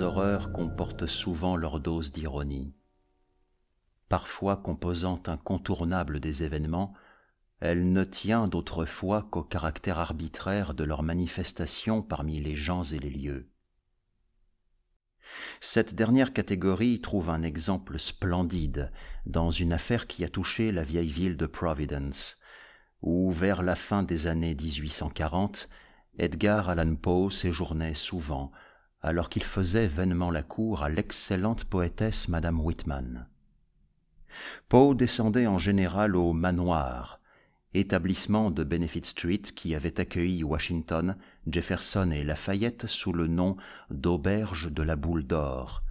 horreurs comportent souvent leur dose d'ironie. Parfois composante incontournable des événements, elle ne tient d'autrefois qu'au caractère arbitraire de leurs manifestations parmi les gens et les lieux. Cette dernière catégorie trouve un exemple splendide dans une affaire qui a touché la vieille ville de Providence, où, vers la fin des années 1840, Edgar Allan Poe séjournait souvent alors qu'il faisait vainement la cour à l'excellente poétesse Madame Whitman. Poe descendait en général au manoir, établissement de Benefit Street qui avait accueilli Washington, Jefferson et Lafayette sous le nom d'auberge de la boule d'or,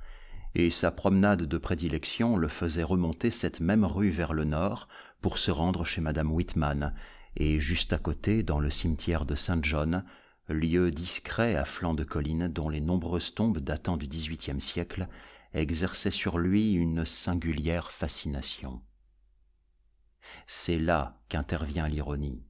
et sa promenade de prédilection le faisait remonter cette même rue vers le nord pour se rendre chez madame Whitman, et juste à côté, dans le cimetière de Saint John, lieu discret à flanc de colline dont les nombreuses tombes datant du XVIIIe siècle exerçaient sur lui une singulière fascination. C'est là qu'intervient l'ironie.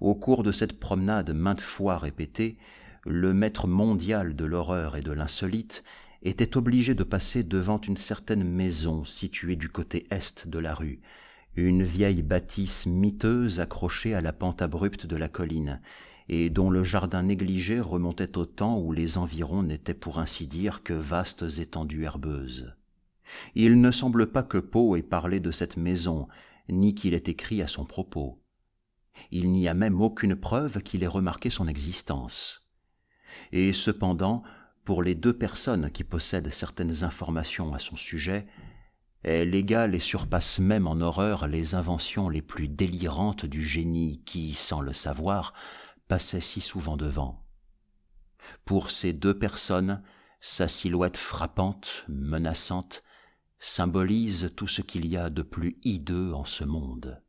Au cours de cette promenade maintes fois répétée, le maître mondial de l'horreur et de l'insolite était obligé de passer devant une certaine maison située du côté est de la rue, une vieille bâtisse miteuse accrochée à la pente abrupte de la colline, et dont le jardin négligé remontait au temps où les environs n'étaient pour ainsi dire que vastes étendues herbeuses. Il ne semble pas que Poe ait parlé de cette maison, ni qu'il ait écrit à son propos. Il n'y a même aucune preuve qu'il ait remarqué son existence. Et cependant, pour les deux personnes qui possèdent certaines informations à son sujet, elle égale et surpasse même en horreur les inventions les plus délirantes du génie qui, sans le savoir, passait si souvent devant. Pour ces deux personnes, sa silhouette frappante, menaçante, symbolise tout ce qu'il y a de plus hideux en ce monde.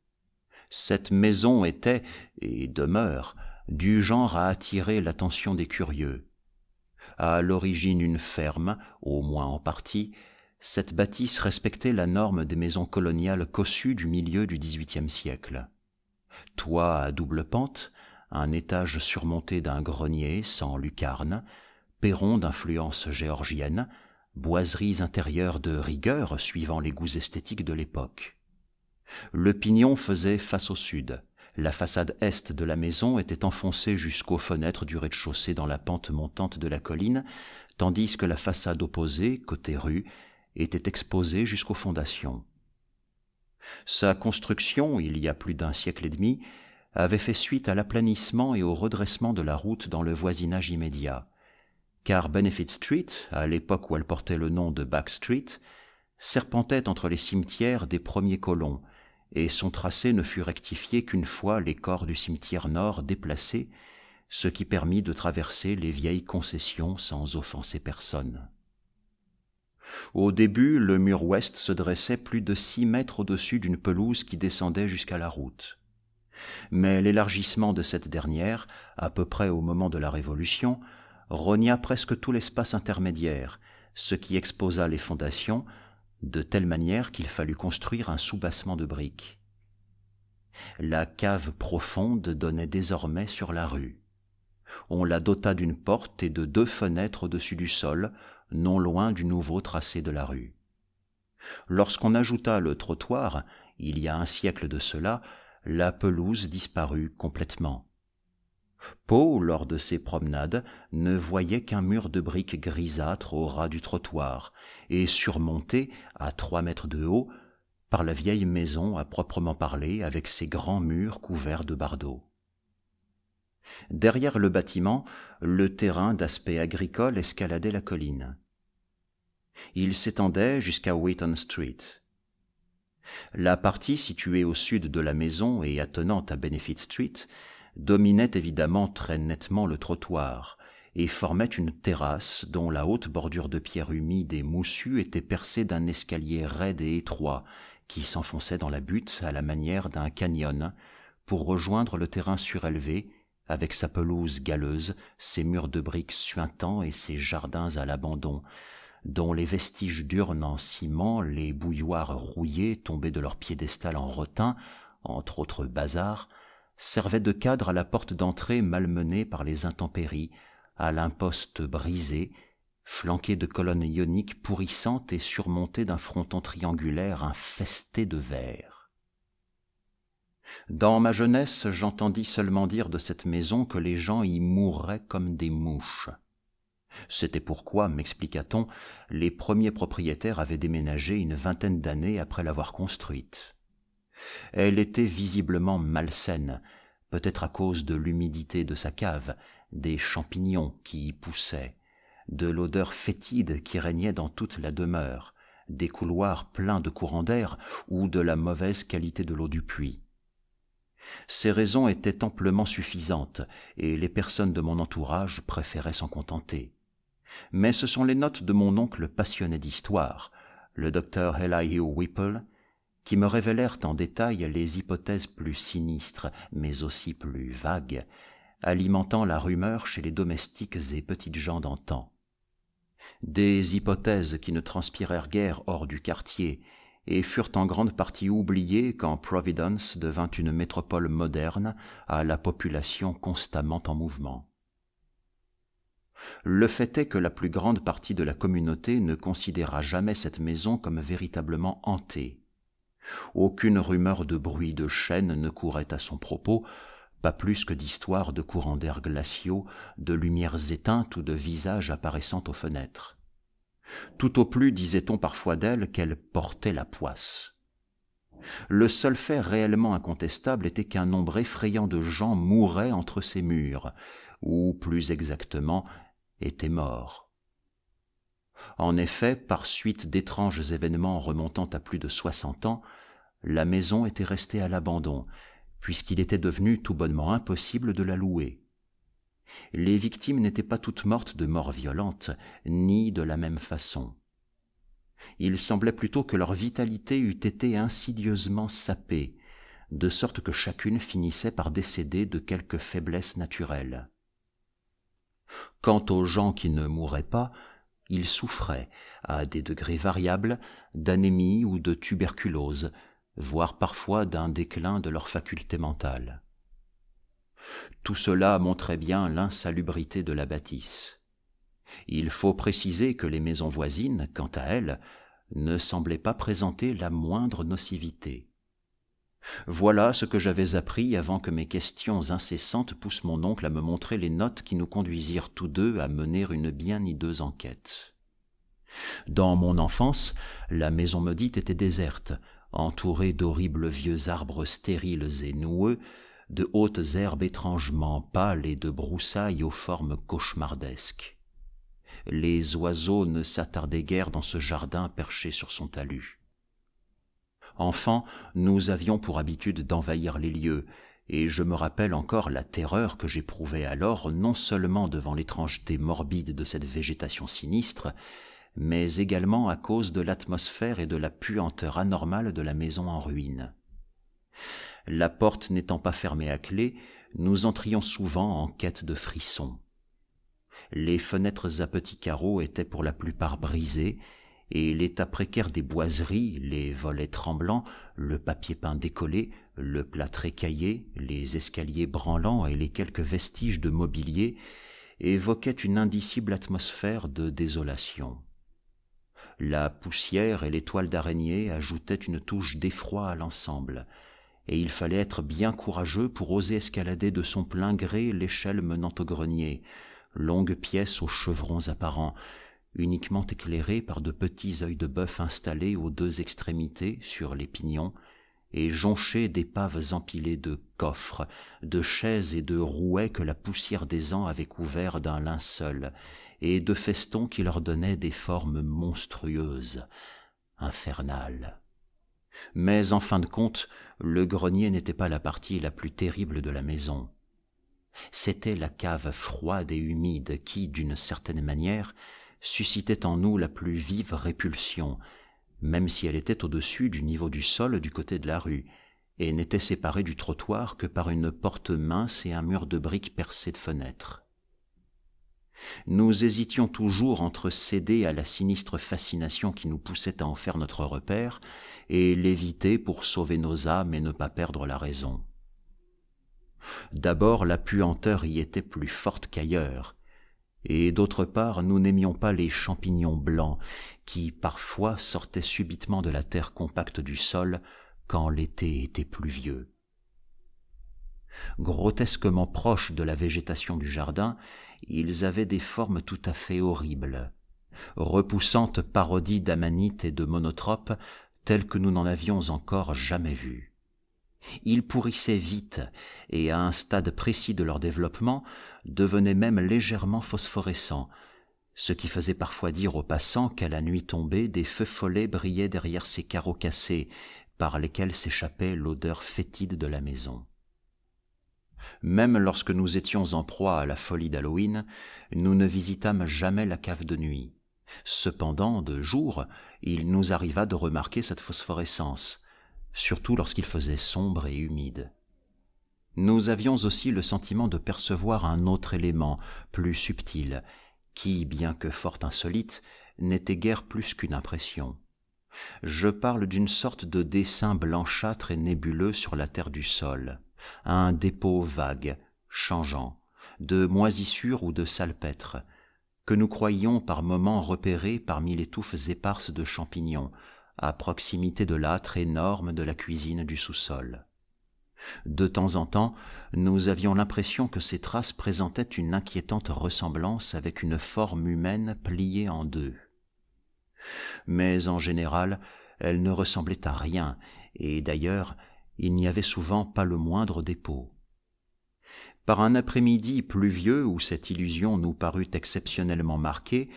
Cette maison était, et demeure, du genre à attirer l'attention des curieux. À l'origine une ferme, au moins en partie, cette bâtisse respectait la norme des maisons coloniales cossues du milieu du XVIIIe siècle. Toit à double pente, un étage surmonté d'un grenier sans lucarne, perron d'influence géorgienne, boiseries intérieures de rigueur suivant les goûts esthétiques de l'époque. Le pignon faisait face au sud. La façade est de la maison était enfoncée jusqu'aux fenêtres du rez-de-chaussée dans la pente montante de la colline, tandis que la façade opposée, côté rue, était exposée jusqu'aux fondations. Sa construction, il y a plus d'un siècle et demi, avait fait suite à l'aplanissement et au redressement de la route dans le voisinage immédiat. Car Benefit Street, à l'époque où elle portait le nom de Back Street, serpentait entre les cimetières des premiers colons, et son tracé ne fut rectifié qu'une fois les corps du cimetière nord déplacés, ce qui permit de traverser les vieilles concessions sans offenser personne. Au début, le mur ouest se dressait plus de six mètres au-dessus d'une pelouse qui descendait jusqu'à la route. Mais l'élargissement de cette dernière, à peu près au moment de la Révolution, rogna presque tout l'espace intermédiaire, ce qui exposa les fondations, de telle manière qu'il fallut construire un soubassement de briques. La cave profonde donnait désormais sur la rue. On la dota d'une porte et de deux fenêtres au-dessus du sol, non loin du nouveau tracé de la rue. Lorsqu'on ajouta le trottoir, il y a un siècle de cela, la pelouse disparut complètement. Poe, lors de ses promenades, ne voyait qu'un mur de briques grisâtre au ras du trottoir, et surmonté, à trois mètres de haut, par la vieille maison à proprement parler, avec ses grands murs couverts de bardeaux. Derrière le bâtiment, le terrain d'aspect agricole escaladait la colline. Il s'étendait jusqu'à Wheaton Street. La partie située au sud de la maison et attenante à Benefit Street dominait évidemment très nettement le trottoir et formait une terrasse dont la haute bordure de pierre humide et moussue était percée d'un escalier raide et étroit qui s'enfonçait dans la butte à la manière d'un canyon pour rejoindre le terrain surélevé avec sa pelouse galeuse, ses murs de briques suintants et ses jardins à l'abandon, dont les vestiges d'urnes en ciment, les bouilloires rouillées tombées de leur piédestal en rotin, entre autres bazars, servaient de cadre à la porte d'entrée malmenée par les intempéries, à l'imposte brisée, flanquée de colonnes ioniques pourrissantes et surmontée d'un fronton triangulaire infesté de verre. Dans ma jeunesse, j'entendis seulement dire de cette maison que les gens y mouraient comme des mouches. C'était pourquoi, m'expliqua-t-on, les premiers propriétaires avaient déménagé une vingtaine d'années après l'avoir construite. Elle était visiblement malsaine, peut-être à cause de l'humidité de sa cave, des champignons qui y poussaient, de l'odeur fétide qui régnait dans toute la demeure, des couloirs pleins de courants d'air ou de la mauvaise qualité de l'eau du puits. Ces raisons étaient amplement suffisantes, et les personnes de mon entourage préféraient s'en contenter mais ce sont les notes de mon oncle passionné d'histoire, le docteur Elihu Whipple, qui me révélèrent en détail les hypothèses plus sinistres, mais aussi plus vagues, alimentant la rumeur chez les domestiques et petites gens d'antan. Des hypothèses qui ne transpirèrent guère hors du quartier, et furent en grande partie oubliées quand Providence devint une métropole moderne à la population constamment en mouvement. Le fait est que la plus grande partie de la communauté ne considéra jamais cette maison comme véritablement hantée. Aucune rumeur de bruit de chaînes ne courait à son propos, pas plus que d'histoires de courants d'air glaciaux, de lumières éteintes ou de visages apparaissant aux fenêtres. Tout au plus disait-on parfois d'elle qu'elle portait la poisse. Le seul fait réellement incontestable était qu'un nombre effrayant de gens mouraient entre ces murs, ou plus exactement était mort. En effet, par suite d'étranges événements remontant à plus de soixante ans, la maison était restée à l'abandon, puisqu'il était devenu tout bonnement impossible de la louer. Les victimes n'étaient pas toutes mortes de mort violente, ni de la même façon. Il semblait plutôt que leur vitalité eût été insidieusement sapée, de sorte que chacune finissait par décéder de quelque faiblesse naturelle. Quant aux gens qui ne mouraient pas, ils souffraient, à des degrés variables, d'anémie ou de tuberculose, voire parfois d'un déclin de leurs facultés mentales. Tout cela montrait bien l'insalubrité de la bâtisse. Il faut préciser que les maisons voisines, quant à elles, ne semblaient pas présenter la moindre nocivité. Voilà ce que j'avais appris avant que mes questions incessantes poussent mon oncle à me montrer les notes qui nous conduisirent tous deux à mener une bien hideuse enquête. Dans mon enfance, la maison maudite était déserte, entourée d'horribles vieux arbres stériles et noueux, de hautes herbes étrangement pâles et de broussailles aux formes cauchemardesques. Les oiseaux ne s'attardaient guère dans ce jardin perché sur son talus. Enfant, nous avions pour habitude d'envahir les lieux, et je me rappelle encore la terreur que j'éprouvais alors non seulement devant l'étrangeté morbide de cette végétation sinistre, mais également à cause de l'atmosphère et de la puanteur anormale de la maison en ruine. La porte n'étant pas fermée à clé, nous entrions souvent en quête de frissons. Les fenêtres à petits carreaux étaient pour la plupart brisées, et l'état précaire des boiseries, les volets tremblants, le papier peint décollé, le plâtre écaillé, les escaliers branlants et les quelques vestiges de mobilier évoquaient une indicible atmosphère de désolation. La poussière et les toiles d'araignée ajoutaient une touche d'effroi à l'ensemble, et il fallait être bien courageux pour oser escalader de son plein gré l'échelle menant au grenier, longue pièce aux chevrons apparents, uniquement éclairée par de petits œils de bœuf installés aux deux extrémités sur les pignons et jonchés d'épaves empilées de coffres, de chaises et de rouets que la poussière des ans avait couverts d'un linceul, et de festons qui leur donnaient des formes monstrueuses, infernales. Mais en fin de compte, le grenier n'était pas la partie la plus terrible de la maison. C'était la cave froide et humide qui, d'une certaine manière, suscitait en nous la plus vive répulsion, même si elle était au-dessus du niveau du sol du côté de la rue, et n'était séparée du trottoir que par une porte mince et un mur de briques percé de fenêtres. Nous hésitions toujours entre céder à la sinistre fascination qui nous poussait à en faire notre repère et l'éviter pour sauver nos âmes et ne pas perdre la raison. D'abord, la puanteur y était plus forte qu'ailleurs, et d'autre part nous n'aimions pas les champignons blancs qui parfois sortaient subitement de la terre compacte du sol quand l'été était pluvieux. Grotesquement proches de la végétation du jardin, ils avaient des formes tout à fait horribles, repoussantes parodies d'amanites et de monotropes telles que nous n'en avions encore jamais vues. Ils pourrissaient vite et à un stade précis de leur développement devenaient même légèrement phosphorescents, ce qui faisait parfois dire aux passants qu'à la nuit tombée des feux follets brillaient derrière ces carreaux cassés par lesquels s'échappait l'odeur fétide de la maison. Même lorsque nous étions en proie à la folie d'Halloween, nous ne visitâmes jamais la cave de nuit. Cependant, de jour, il nous arriva de remarquer cette phosphorescence, surtout lorsqu'il faisait sombre et humide. Nous avions aussi le sentiment de percevoir un autre élément, plus subtil, qui, bien que fort insolite, n'était guère plus qu'une impression. Je parle d'une sorte de dessin blanchâtre et nébuleux sur la terre du sol, un dépôt vague, changeant, de moisissures ou de salpêtres, que nous croyions par moments repérer parmi les touffes éparses de champignons, à proximité de l'âtre énorme de la cuisine du sous-sol. De temps en temps, nous avions l'impression que ces traces présentaient une inquiétante ressemblance avec une forme humaine pliée en deux. Mais en général, elles ne ressemblaient à rien, et d'ailleurs, il n'y avait souvent pas le moindre dépôt. Par un après-midi pluvieux où cette illusion nous parut exceptionnellement marquée,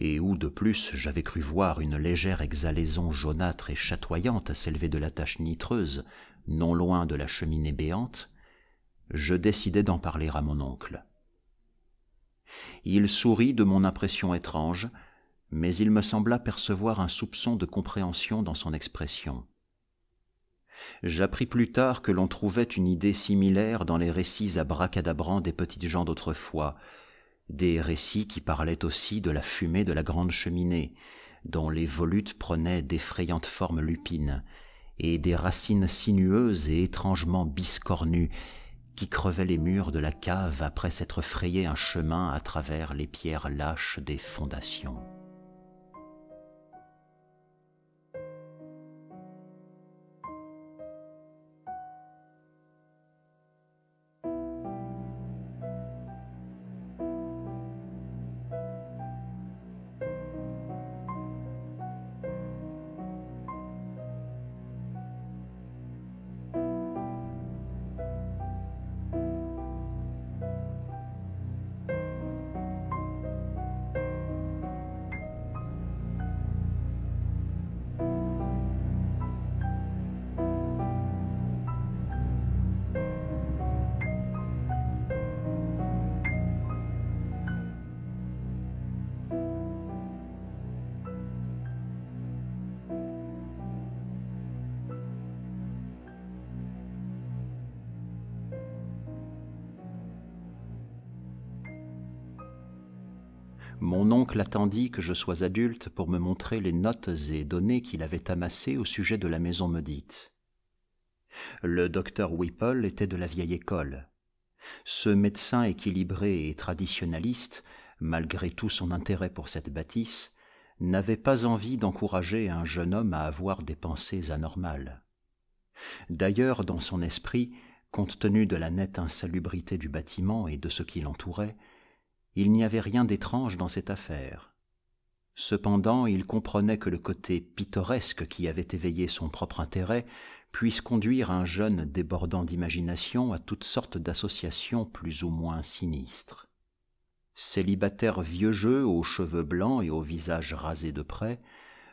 et où de plus j'avais cru voir une légère exhalaison jaunâtre et chatoyante s'élever de la tache nitreuse, non loin de la cheminée béante, je décidai d'en parler à mon oncle. Il sourit de mon impression étrange, mais il me sembla percevoir un soupçon de compréhension dans son expression. J'appris plus tard que l'on trouvait une idée similaire dans les récits à abracadabrants des petites gens d'autrefois, des récits qui parlaient aussi de la fumée de la grande cheminée, dont les volutes prenaient d'effrayantes formes lupines, et des racines sinueuses et étrangement biscornues qui crevaient les murs de la cave après s'être frayé un chemin à travers les pierres lâches des fondations. attendit que je sois adulte pour me montrer les notes et données qu'il avait amassées au sujet de la maison maudite. Le docteur Whipple était de la vieille école. Ce médecin équilibré et traditionaliste, malgré tout son intérêt pour cette bâtisse, n'avait pas envie d'encourager un jeune homme à avoir des pensées anormales. D'ailleurs, dans son esprit, compte tenu de la nette insalubrité du bâtiment et de ce qui l'entourait, il n'y avait rien d'étrange dans cette affaire. Cependant, il comprenait que le côté pittoresque qui avait éveillé son propre intérêt puisse conduire un jeune débordant d'imagination à toutes sortes d'associations plus ou moins sinistres. Célibataire vieux jeu aux cheveux blancs et au visage rasé de près,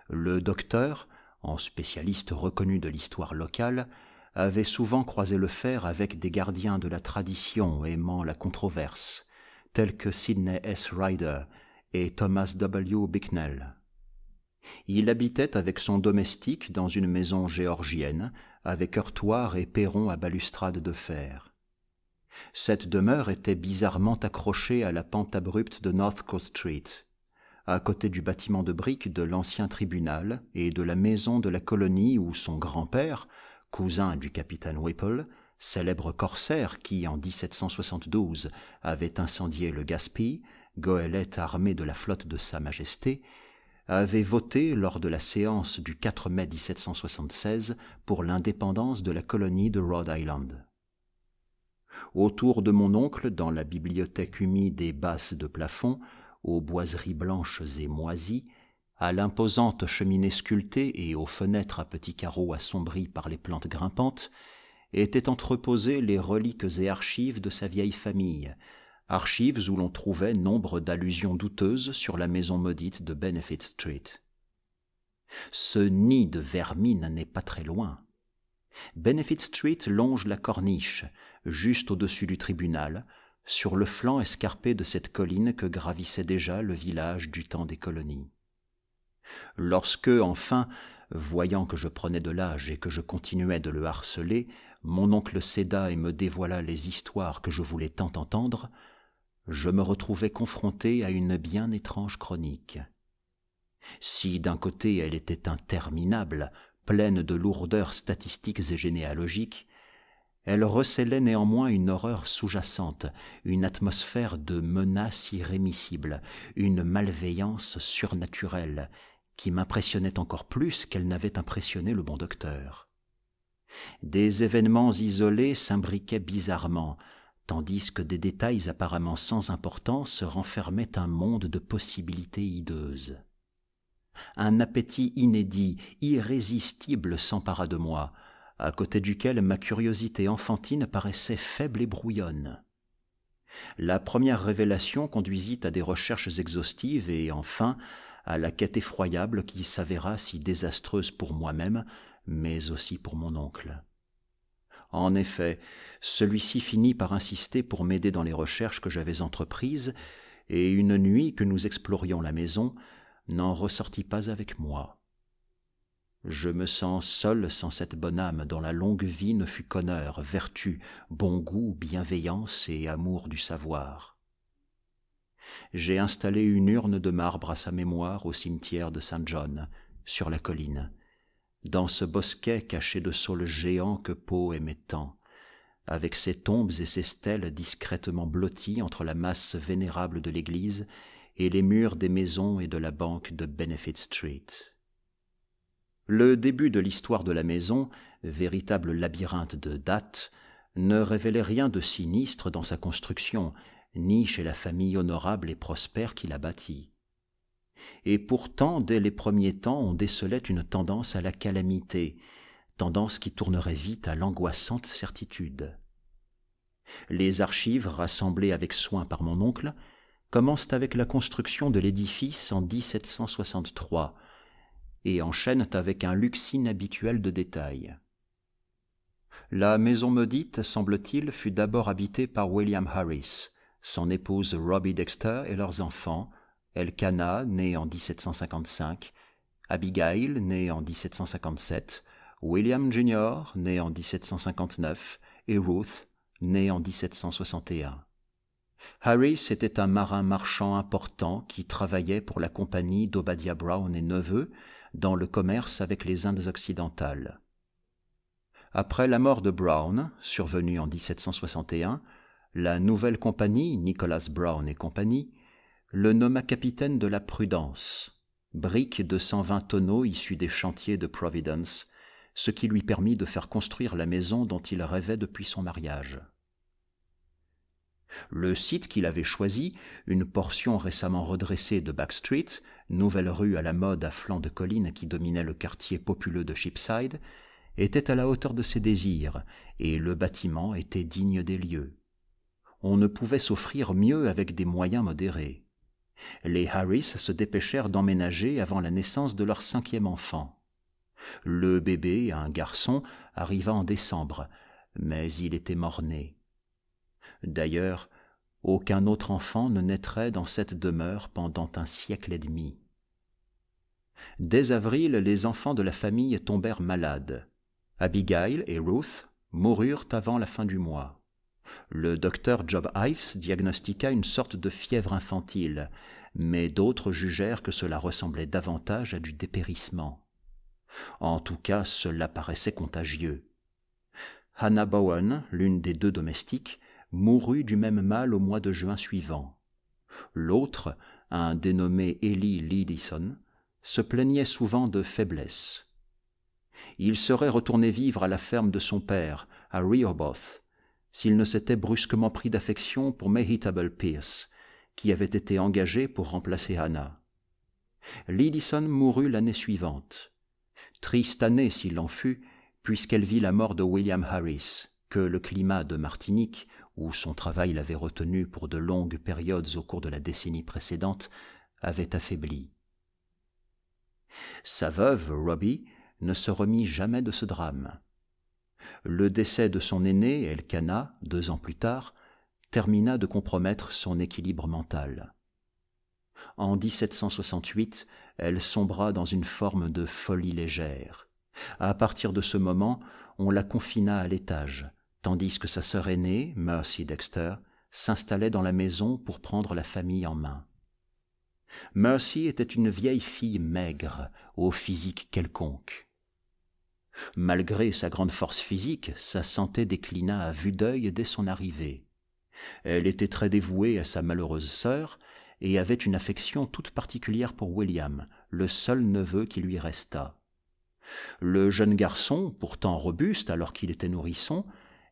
le docteur, en spécialiste reconnu de l'histoire locale, avait souvent croisé le fer avec des gardiens de la tradition aimant la controverse, tels que Sidney S. Ryder et Thomas W. Bicknell. Il habitait avec son domestique dans une maison géorgienne, avec heurtoir et perron à balustrade de fer. Cette demeure était bizarrement accrochée à la pente abrupte de Northcote Street, à côté du bâtiment de briques de l'ancien tribunal et de la maison de la colonie où son grand-père, cousin du capitaine Whipple, célèbre corsaire qui, en 1772, avait incendié le Gaspi, goélette armée de la flotte de Sa Majesté, avait voté lors de la séance du 4 mai 1776 pour l'indépendance de la colonie de Rhode Island. Autour de mon oncle, dans la bibliothèque humide et basse de plafond, aux boiseries blanches et moisies, à l'imposante cheminée sculptée et aux fenêtres à petits carreaux assombris par les plantes grimpantes, étaient entreposées les reliques et archives de sa vieille famille, archives où l'on trouvait nombre d'allusions douteuses sur la maison maudite de Benefit Street. Ce nid de vermine n'est pas très loin. Benefit Street longe la corniche, juste au-dessus du tribunal, sur le flanc escarpé de cette colline que gravissait déjà le village du temps des colonies. Lorsque, enfin, voyant que je prenais de l'âge et que je continuais de le harceler, mon oncle céda et me dévoila les histoires que je voulais tant entendre, je me retrouvais confronté à une bien étrange chronique. Si d'un côté elle était interminable, pleine de lourdeurs statistiques et généalogiques, elle recélait néanmoins une horreur sous-jacente, une atmosphère de menace irrémissible, une malveillance surnaturelle, qui m'impressionnait encore plus qu'elle n'avait impressionné le bon docteur. Des événements isolés s'imbriquaient bizarrement, tandis que des détails apparemment sans importance renfermaient un monde de possibilités hideuses. Un appétit inédit, irrésistible s'empara de moi, à côté duquel ma curiosité enfantine paraissait faible et brouillonne. La première révélation conduisit à des recherches exhaustives et enfin à la quête effroyable qui s'avéra si désastreuse pour moi-même mais aussi pour mon oncle. En effet, celui-ci finit par insister pour m'aider dans les recherches que j'avais entreprises, et une nuit que nous explorions la maison, n'en ressortit pas avec moi. Je me sens seul sans cette bonne âme dont la longue vie ne fut qu'honneur, vertu, bon goût, bienveillance et amour du savoir. J'ai installé une urne de marbre à sa mémoire au cimetière de Saint John, sur la colline dans ce bosquet caché de saules géants que Poe aimait tant, avec ses tombes et ses stèles discrètement blotties entre la masse vénérable de l'église et les murs des maisons et de la banque de Benefit Street. Le début de l'histoire de la maison, véritable labyrinthe de dates, ne révélait rien de sinistre dans sa construction, ni chez la famille honorable et prospère qui la bâtit. Et pourtant, dès les premiers temps, on décelait une tendance à la calamité, tendance qui tournerait vite à l'angoissante certitude. Les archives, rassemblées avec soin par mon oncle, commencent avec la construction de l'édifice en 1763 et enchaînent avec un luxe inhabituel de détails. La maison maudite, semble-t-il, fut d'abord habitée par William Harris, son épouse Robbie Dexter et leurs enfants, Elkanah, né en 1755, Abigail, né en 1757, William Jr., né en 1759, et Ruth, né en 1761. Harris était un marin marchand important qui travaillait pour la compagnie d'Obadiah Brown et Neveu dans le commerce avec les Indes occidentales. Après la mort de Brown, survenue en 1761, la nouvelle compagnie, Nicholas Brown et compagnie, le nomma capitaine de la Prudence, brique de cent vingt tonneaux issus des chantiers de Providence, ce qui lui permit de faire construire la maison dont il rêvait depuis son mariage. Le site qu'il avait choisi, une portion récemment redressée de Back Street, nouvelle rue à la mode à flanc de colline qui dominait le quartier populeux de Shipside, était à la hauteur de ses désirs, et le bâtiment était digne des lieux. On ne pouvait s'offrir mieux avec des moyens modérés. Les Harris se dépêchèrent d'emménager avant la naissance de leur cinquième enfant. Le bébé, un garçon, arriva en décembre, mais il était mort-né. D'ailleurs, aucun autre enfant ne naîtrait dans cette demeure pendant un siècle et demi. Dès avril, les enfants de la famille tombèrent malades. Abigail et Ruth moururent avant la fin du mois. Le docteur Job Ives diagnostiqua une sorte de fièvre infantile, mais d'autres jugèrent que cela ressemblait davantage à du dépérissement. En tout cas, cela paraissait contagieux. Hannah Bowen, l'une des deux domestiques, mourut du même mal au mois de juin suivant. L'autre, un dénommé Ellie Lidison, se plaignait souvent de faiblesse. Il serait retourné vivre à la ferme de son père, à Rehoboth, s'il ne s'était brusquement pris d'affection pour Mehitable Pierce, qui avait été engagée pour remplacer Hannah. Lydison mourut l'année suivante. Triste année s'il en fut, puisqu'elle vit la mort de William Harris, que le climat de Martinique, où son travail l'avait retenu pour de longues périodes au cours de la décennie précédente, avait affaibli. Sa veuve, Robbie, ne se remit jamais de ce drame. Le décès de son aîné, Elkana, deux ans plus tard, termina de compromettre son équilibre mental. En 1768, elle sombra dans une forme de folie légère. À partir de ce moment, on la confina à l'étage, tandis que sa sœur aînée, Mercy Dexter, s'installait dans la maison pour prendre la famille en main. Mercy était une vieille fille maigre, au physique quelconque. Malgré sa grande force physique, sa santé déclina à vue d'œil dès son arrivée. Elle était très dévouée à sa malheureuse sœur et avait une affection toute particulière pour William, le seul neveu qui lui resta. Le jeune garçon, pourtant robuste alors qu'il était nourrisson,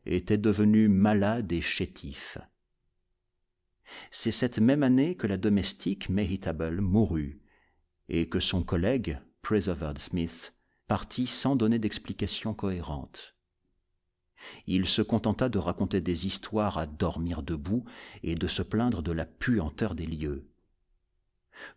était devenu malade et chétif. C'est cette même année que la domestique Mehitable mourut, et que son collègue, Smith, partit sans donner d'explication cohérente. Il se contenta de raconter des histoires à dormir debout et de se plaindre de la puanteur des lieux.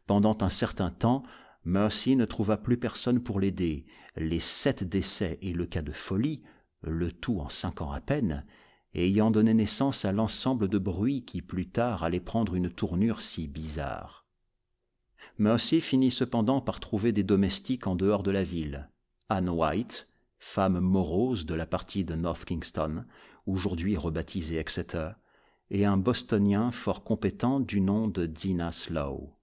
Pendant un certain temps, Mercy ne trouva plus personne pour l'aider. Les sept décès et le cas de folie, le tout en cinq ans à peine, ayant donné naissance à l'ensemble de bruits qui plus tard allaient prendre une tournure si bizarre. Mercy finit cependant par trouver des domestiques en dehors de la ville. Anne White, femme morose de la partie de North Kingston, aujourd'hui rebaptisée Exeter, et un bostonien fort compétent du nom de Zina Slow.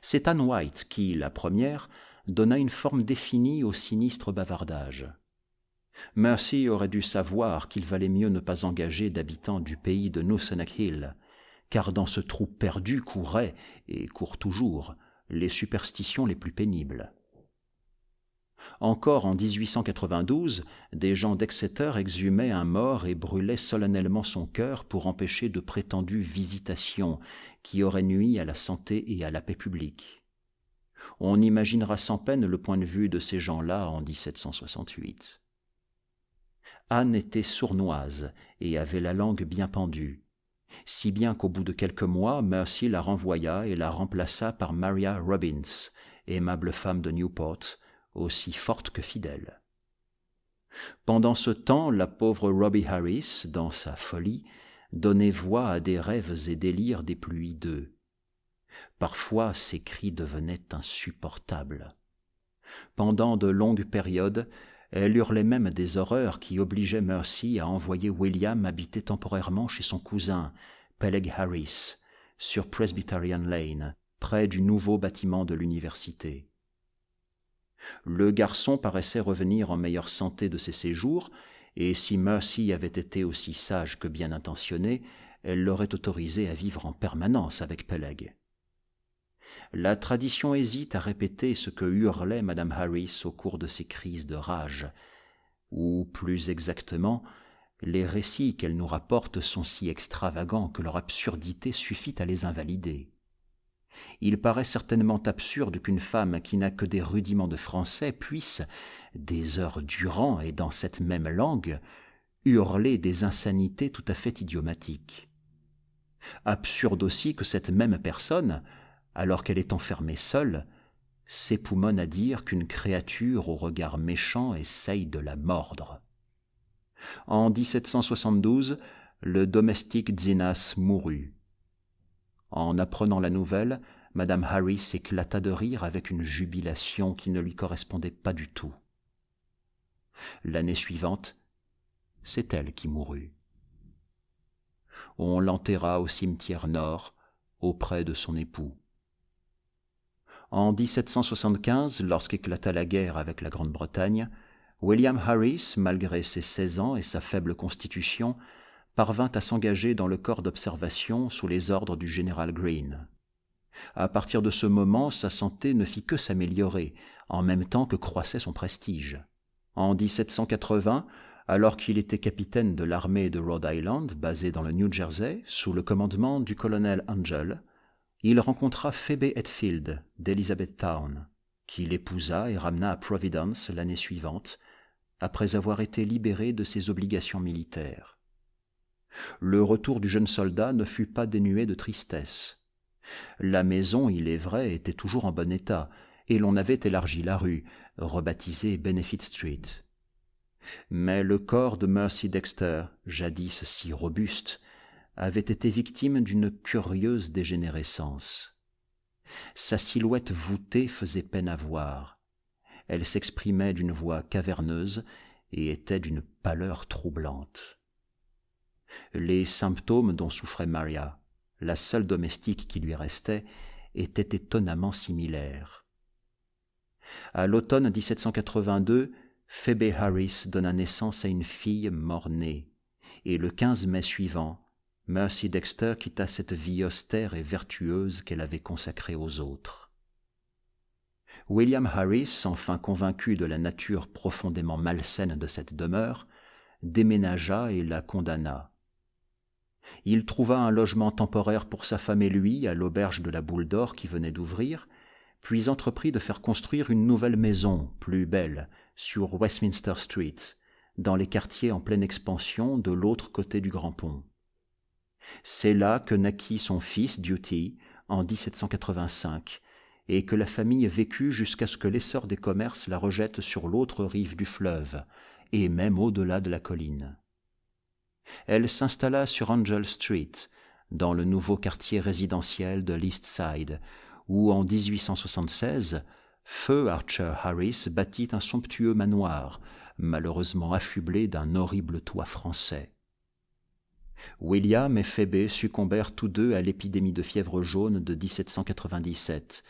C'est Anne White qui, la première, donna une forme définie au sinistre bavardage. Mercy aurait dû savoir qu'il valait mieux ne pas engager d'habitants du pays de Nussenec Hill, car dans ce trou perdu couraient, et courent toujours, les superstitions les plus pénibles. Encore en 1892, des gens d'Exeter exhumaient un mort et brûlaient solennellement son cœur pour empêcher de prétendues visitations qui auraient nui à la santé et à la paix publique. On imaginera sans peine le point de vue de ces gens-là en 1768. Anne était sournoise et avait la langue bien pendue, si bien qu'au bout de quelques mois, Mercy la renvoya et la remplaça par Maria Robbins, aimable femme de Newport, aussi forte que fidèle. Pendant ce temps, la pauvre Robbie Harris, dans sa folie, donnait voix à des rêves et délires des plus hideux. Parfois ses cris devenaient insupportables. Pendant de longues périodes, elle hurlait même des horreurs qui obligeaient Mercy à envoyer William habiter temporairement chez son cousin, Peleg Harris, sur Presbyterian Lane, près du nouveau bâtiment de l'université. Le garçon paraissait revenir en meilleure santé de ses séjours, et si Mercy avait été aussi sage que bien intentionnée, elle l'aurait autorisé à vivre en permanence avec Peleg. La tradition hésite à répéter ce que hurlait Madame Harris au cours de ses crises de rage, ou plus exactement, les récits qu'elle nous rapporte sont si extravagants que leur absurdité suffit à les invalider. Il paraît certainement absurde qu'une femme qui n'a que des rudiments de français puisse, des heures durant et dans cette même langue, hurler des insanités tout à fait idiomatiques. Absurde aussi que cette même personne, alors qu'elle est enfermée seule, s'époumonne à dire qu'une créature au regard méchant essaye de la mordre. En 1772, le domestique Zinas mourut, en apprenant la nouvelle, Madame Harris éclata de rire avec une jubilation qui ne lui correspondait pas du tout. L'année suivante, c'est elle qui mourut. On l'enterra au cimetière nord, auprès de son époux. En 1775, lorsqu'éclata la guerre avec la Grande-Bretagne, William Harris, malgré ses seize ans et sa faible constitution, parvint à s'engager dans le corps d'observation sous les ordres du général Green. À partir de ce moment, sa santé ne fit que s'améliorer, en même temps que croissait son prestige. En 1780, alors qu'il était capitaine de l'armée de Rhode Island, basée dans le New Jersey, sous le commandement du colonel Angel, il rencontra Phoebe Hetfield Town, qu'il épousa et ramena à Providence l'année suivante, après avoir été libéré de ses obligations militaires. Le retour du jeune soldat ne fut pas dénué de tristesse. La maison, il est vrai, était toujours en bon état, et l'on avait élargi la rue, rebaptisée Benefit Street. Mais le corps de Mercy Dexter, jadis si robuste, avait été victime d'une curieuse dégénérescence. Sa silhouette voûtée faisait peine à voir. Elle s'exprimait d'une voix caverneuse et était d'une pâleur troublante les symptômes dont souffrait Maria, la seule domestique qui lui restait, étaient étonnamment similaires. À l'automne 1782, Phoebe Harris donna naissance à une fille mort-née, et le 15 mai suivant, Mercy Dexter quitta cette vie austère et vertueuse qu'elle avait consacrée aux autres. William Harris, enfin convaincu de la nature profondément malsaine de cette demeure, déménagea et la condamna, il trouva un logement temporaire pour sa femme et lui à l'auberge de la boule d'or qui venait d'ouvrir puis entreprit de faire construire une nouvelle maison plus belle sur westminster street dans les quartiers en pleine expansion de l'autre côté du grand pont c'est là que naquit son fils Duty en 1785 et que la famille vécut jusqu'à ce que l'essor des commerces la rejette sur l'autre rive du fleuve et même au-delà de la colline. Elle s'installa sur Angel Street, dans le nouveau quartier résidentiel de l'East Side, où en 1876, Feu Archer Harris bâtit un somptueux manoir, malheureusement affublé d'un horrible toit français. William et Phébé succombèrent tous deux à l'épidémie de fièvre jaune de 1797,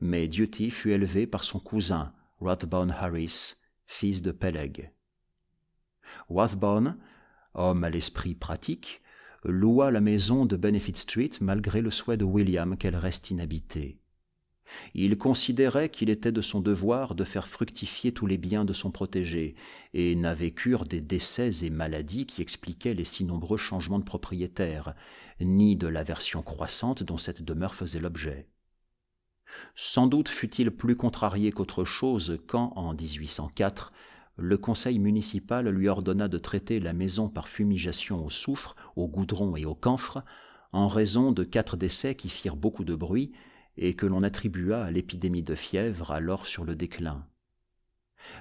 mais Duty fut élevé par son cousin, Rathbone Harris, fils de Peleg. Rathbone homme à l'esprit pratique, loua la maison de Benefit Street malgré le souhait de William qu'elle reste inhabitée. Il considérait qu'il était de son devoir de faire fructifier tous les biens de son protégé, et n'avait cure des décès et maladies qui expliquaient les si nombreux changements de propriétaire, ni de l'aversion croissante dont cette demeure faisait l'objet. Sans doute fut-il plus contrarié qu'autre chose quand, en 1804, le conseil municipal lui ordonna de traiter la maison par fumigation au soufre, au goudron et au camphre, en raison de quatre décès qui firent beaucoup de bruit et que l'on attribua à l'épidémie de fièvre alors sur le déclin.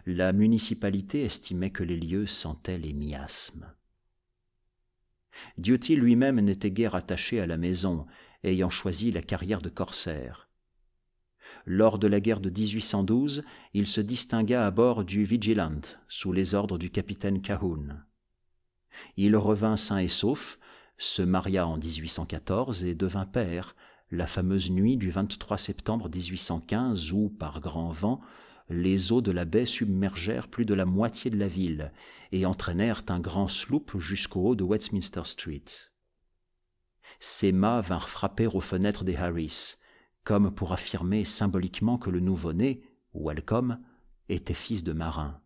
La municipalité estimait que les lieux sentaient les miasmes. Dioty lui-même n'était guère attaché à la maison, ayant choisi la carrière de corsaire. Lors de la guerre de 1812, il se distingua à bord du Vigilant, sous les ordres du capitaine Calhoun. Il revint sain et sauf, se maria en 1814 et devint père, la fameuse nuit du 23 septembre 1815 où, par grand vent, les eaux de la baie submergèrent plus de la moitié de la ville et entraînèrent un grand sloop jusqu'au haut de Westminster Street. Ses mâts vinrent frapper aux fenêtres des Harris, comme pour affirmer symboliquement que le nouveau-né, Welcome, était fils de marin.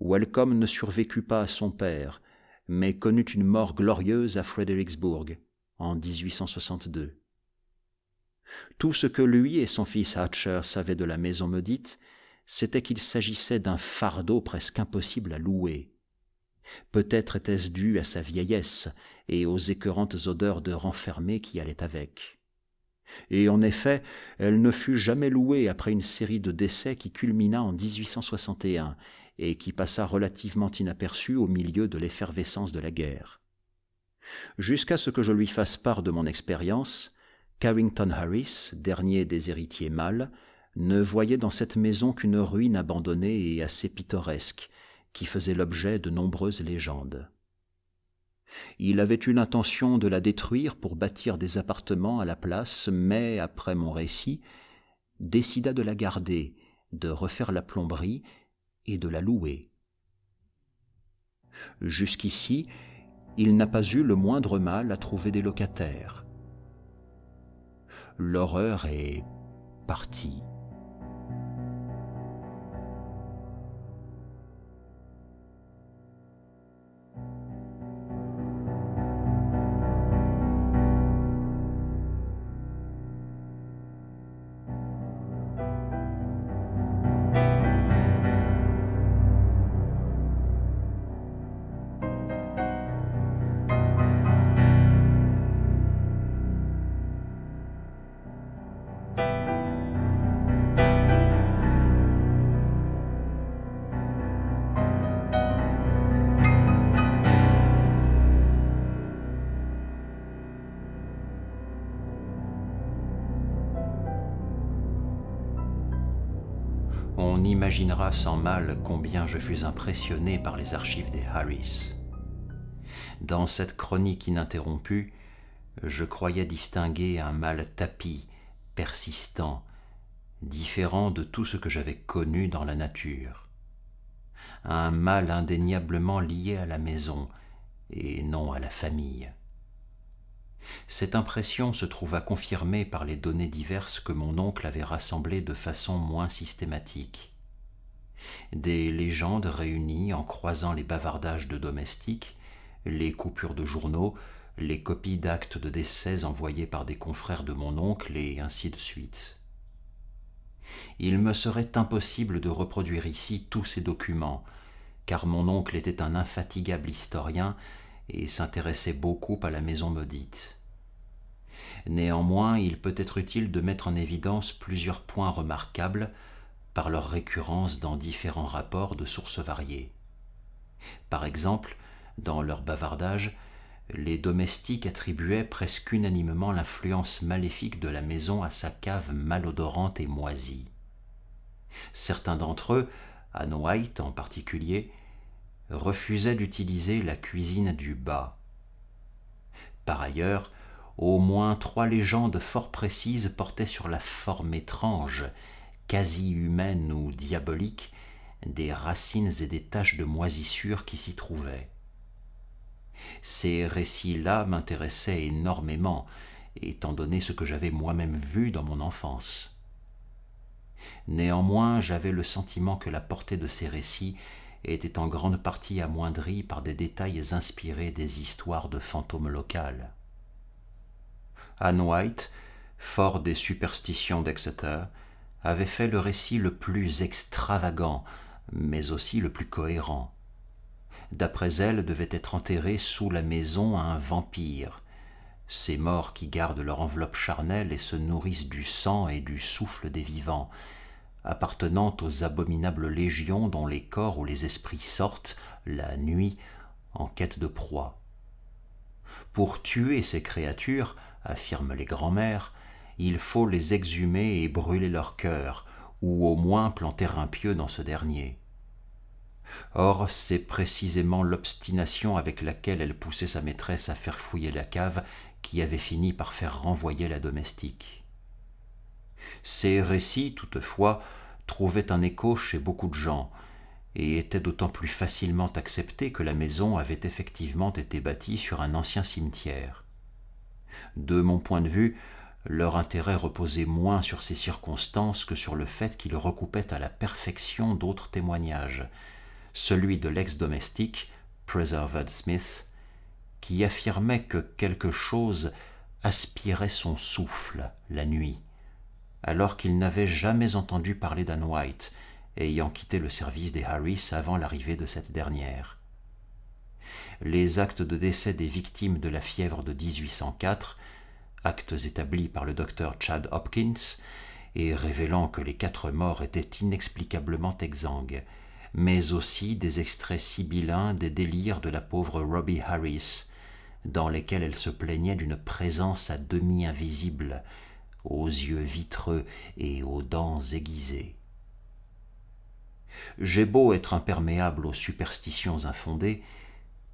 Welcome ne survécut pas à son père, mais connut une mort glorieuse à Fredericksburg en 1862. Tout ce que lui et son fils Hatcher savaient de la maison maudite, c'était qu'il s'agissait d'un fardeau presque impossible à louer. Peut-être était-ce dû à sa vieillesse et aux écœurantes odeurs de renfermé qui allaient avec. Et en effet, elle ne fut jamais louée après une série de décès qui culmina en 1861 et qui passa relativement inaperçue au milieu de l'effervescence de la guerre. Jusqu'à ce que je lui fasse part de mon expérience, Carrington Harris, dernier des héritiers mâles, ne voyait dans cette maison qu'une ruine abandonnée et assez pittoresque, qui faisait l'objet de nombreuses légendes. Il avait eu l'intention de la détruire pour bâtir des appartements à la place, mais, après mon récit, décida de la garder, de refaire la plomberie et de la louer. Jusqu'ici, il n'a pas eu le moindre mal à trouver des locataires. L'horreur est partie. on imaginera sans mal combien je fus impressionné par les archives des Harris. Dans cette chronique ininterrompue, je croyais distinguer un mal tapis, persistant, différent de tout ce que j'avais connu dans la nature. Un mal indéniablement lié à la maison et non à la famille. Cette impression se trouva confirmée par les données diverses que mon oncle avait rassemblées de façon moins systématique. Des légendes réunies en croisant les bavardages de domestiques, les coupures de journaux, les copies d'actes de décès envoyés par des confrères de mon oncle, et ainsi de suite. Il me serait impossible de reproduire ici tous ces documents, car mon oncle était un infatigable historien et s'intéressait beaucoup à la maison maudite. Néanmoins, il peut être utile de mettre en évidence plusieurs points remarquables par leur récurrence dans différents rapports de sources variées. Par exemple, dans leur bavardage, les domestiques attribuaient presque unanimement l'influence maléfique de la maison à sa cave malodorante et moisie. Certains d'entre eux, Anne White en particulier, refusait d'utiliser la cuisine du bas. Par ailleurs, au moins trois légendes fort précises portaient sur la forme étrange, quasi humaine ou diabolique, des racines et des taches de moisissure qui s'y trouvaient. Ces récits-là m'intéressaient énormément, étant donné ce que j'avais moi-même vu dans mon enfance. Néanmoins, j'avais le sentiment que la portée de ces récits était en grande partie amoindrie par des détails inspirés des histoires de fantômes locales. Anne White, fort des superstitions d'Exeter, avait fait le récit le plus extravagant, mais aussi le plus cohérent. D'après elle, devait être enterré sous la maison un vampire, ces morts qui gardent leur enveloppe charnelle et se nourrissent du sang et du souffle des vivants, appartenant aux abominables légions dont les corps ou les esprits sortent, la nuit, en quête de proie. Pour tuer ces créatures, affirment les grands-mères, il faut les exhumer et brûler leur cœur, ou au moins planter un pieu dans ce dernier. Or, c'est précisément l'obstination avec laquelle elle poussait sa maîtresse à faire fouiller la cave qui avait fini par faire renvoyer la domestique. Ces récits, toutefois, trouvait un écho chez beaucoup de gens, et était d'autant plus facilement accepté que la maison avait effectivement été bâtie sur un ancien cimetière. De mon point de vue, leur intérêt reposait moins sur ces circonstances que sur le fait qu'ils recoupaient à la perfection d'autres témoignages, celui de l'ex-domestique, Preserved Smith, qui affirmait que quelque chose aspirait son souffle la nuit alors qu'il n'avait jamais entendu parler d'Anne White, ayant quitté le service des Harris avant l'arrivée de cette dernière. Les actes de décès des victimes de la fièvre de 1804, actes établis par le docteur Chad Hopkins, et révélant que les quatre morts étaient inexplicablement exsangues, mais aussi des extraits sibyllins des délires de la pauvre Robbie Harris, dans lesquels elle se plaignait d'une présence à demi invisible, aux yeux vitreux et aux dents aiguisées. J'ai beau être imperméable aux superstitions infondées,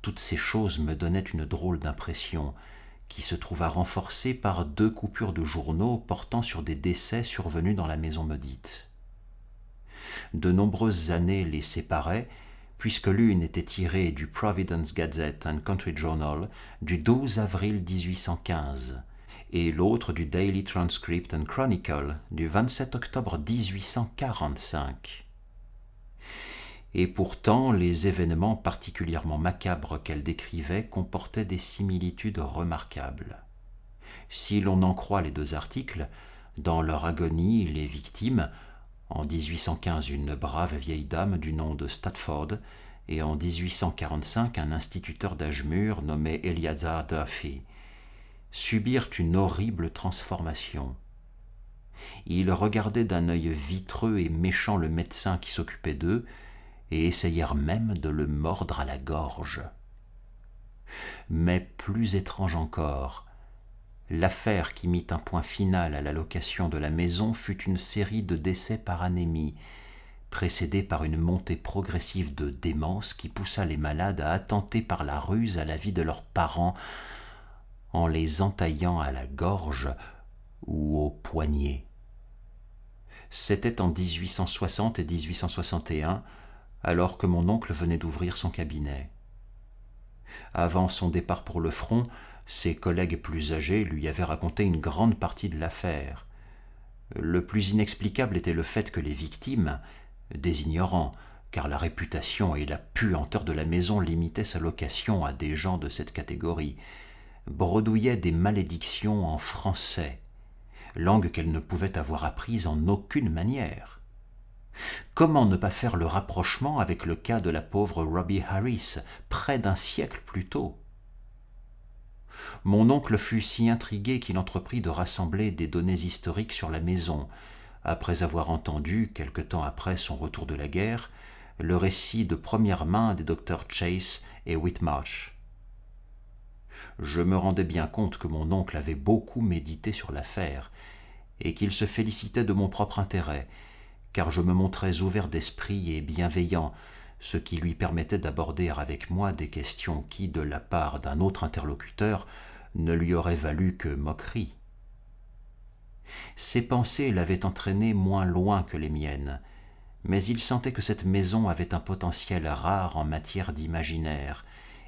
toutes ces choses me donnaient une drôle d'impression, qui se trouva renforcée par deux coupures de journaux portant sur des décès survenus dans la maison maudite. De nombreuses années les séparaient, puisque l'une était tirée du Providence Gazette and Country Journal du 12 avril 1815, et l'autre du Daily Transcript and Chronicle du 27 octobre 1845. Et pourtant, les événements particulièrement macabres qu'elle décrivait comportaient des similitudes remarquables. Si l'on en croit les deux articles, dans leur agonie, les victimes, en 1815 une brave vieille dame du nom de Statford, et en 1845 un instituteur d'âge mûr nommé Eliazar Duffy, subirent une horrible transformation. Ils regardaient d'un œil vitreux et méchant le médecin qui s'occupait d'eux, et essayèrent même de le mordre à la gorge. Mais plus étrange encore, l'affaire qui mit un point final à la location de la maison fut une série de décès par anémie, précédés par une montée progressive de démence qui poussa les malades à attenter par la ruse à la vie de leurs parents, en les entaillant à la gorge ou au poignet. C'était en 1860 et 1861, alors que mon oncle venait d'ouvrir son cabinet. Avant son départ pour le front, ses collègues plus âgés lui avaient raconté une grande partie de l'affaire. Le plus inexplicable était le fait que les victimes, des ignorants, car la réputation et la puanteur de la maison limitaient sa location à des gens de cette catégorie, brodouillait des malédictions en français, langue qu'elle ne pouvait avoir apprise en aucune manière. Comment ne pas faire le rapprochement avec le cas de la pauvre Robbie Harris, près d'un siècle plus tôt Mon oncle fut si intrigué qu'il entreprit de rassembler des données historiques sur la maison, après avoir entendu, quelque temps après son retour de la guerre, le récit de première main des docteurs Chase et Whitmarsh. Je me rendais bien compte que mon oncle avait beaucoup médité sur l'affaire, et qu'il se félicitait de mon propre intérêt, car je me montrais ouvert d'esprit et bienveillant, ce qui lui permettait d'aborder avec moi des questions qui, de la part d'un autre interlocuteur, ne lui auraient valu que moquerie. Ses pensées l'avaient entraîné moins loin que les miennes, mais il sentait que cette maison avait un potentiel rare en matière d'imaginaire,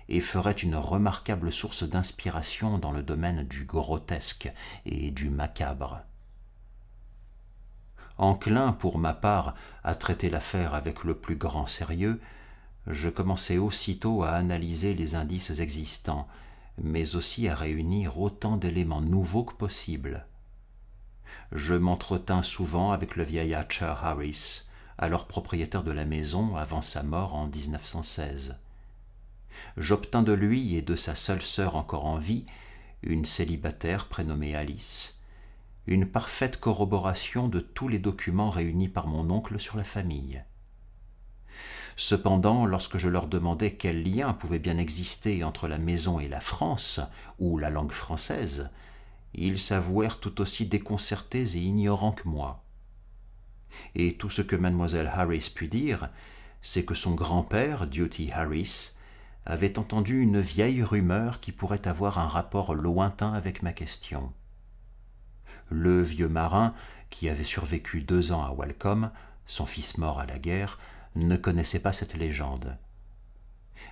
et ferait une remarquable source d'inspiration dans le domaine du grotesque et du macabre. Enclin, pour ma part, à traiter l'affaire avec le plus grand sérieux, je commençais aussitôt à analyser les indices existants, mais aussi à réunir autant d'éléments nouveaux que possible. Je m'entretins souvent avec le vieil Hatcher Harris, alors propriétaire de la maison avant sa mort en 1916 j'obtins de lui et de sa seule sœur encore en vie, une célibataire prénommée Alice, une parfaite corroboration de tous les documents réunis par mon oncle sur la famille. Cependant, lorsque je leur demandais quel lien pouvait bien exister entre la maison et la France, ou la langue française, ils s'avouèrent tout aussi déconcertés et ignorants que moi. Et tout ce que mademoiselle Harris put dire, c'est que son grand-père, Duty Harris, avait entendu une vieille rumeur qui pourrait avoir un rapport lointain avec ma question. Le vieux marin, qui avait survécu deux ans à Walcom, son fils mort à la guerre, ne connaissait pas cette légende.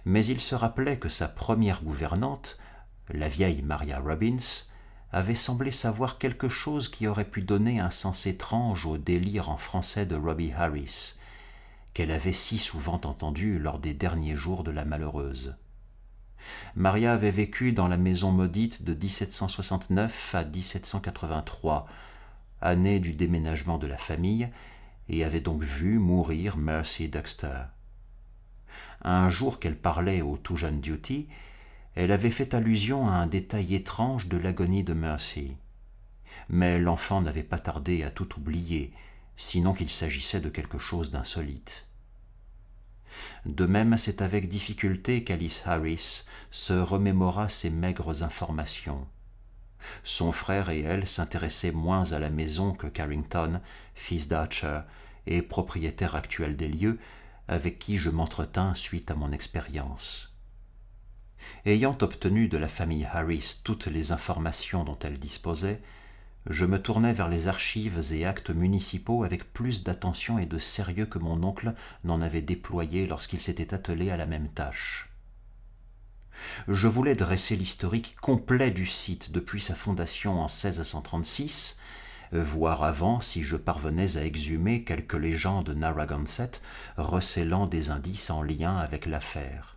Mais il se rappelait que sa première gouvernante, la vieille Maria Robbins, avait semblé savoir quelque chose qui aurait pu donner un sens étrange au délire en français de Robbie Harris qu'elle avait si souvent entendue lors des derniers jours de la malheureuse. Maria avait vécu dans la maison maudite de 1769 à 1783, année du déménagement de la famille, et avait donc vu mourir Mercy Dexter. Un jour qu'elle parlait au tout jeune Duty, elle avait fait allusion à un détail étrange de l'agonie de Mercy. Mais l'enfant n'avait pas tardé à tout oublier, sinon qu'il s'agissait de quelque chose d'insolite. De même, c'est avec difficulté qu'Alice Harris se remémora ses maigres informations. Son frère et elle s'intéressaient moins à la maison que Carrington, fils d'Archer et propriétaire actuel des lieux, avec qui je m'entretins suite à mon expérience. Ayant obtenu de la famille Harris toutes les informations dont elle disposait, je me tournais vers les archives et actes municipaux avec plus d'attention et de sérieux que mon oncle n'en avait déployé lorsqu'il s'était attelé à la même tâche. Je voulais dresser l'historique complet du site depuis sa fondation en 1636, euh, voire avant si je parvenais à exhumer quelques légendes narragansett recélant des indices en lien avec l'affaire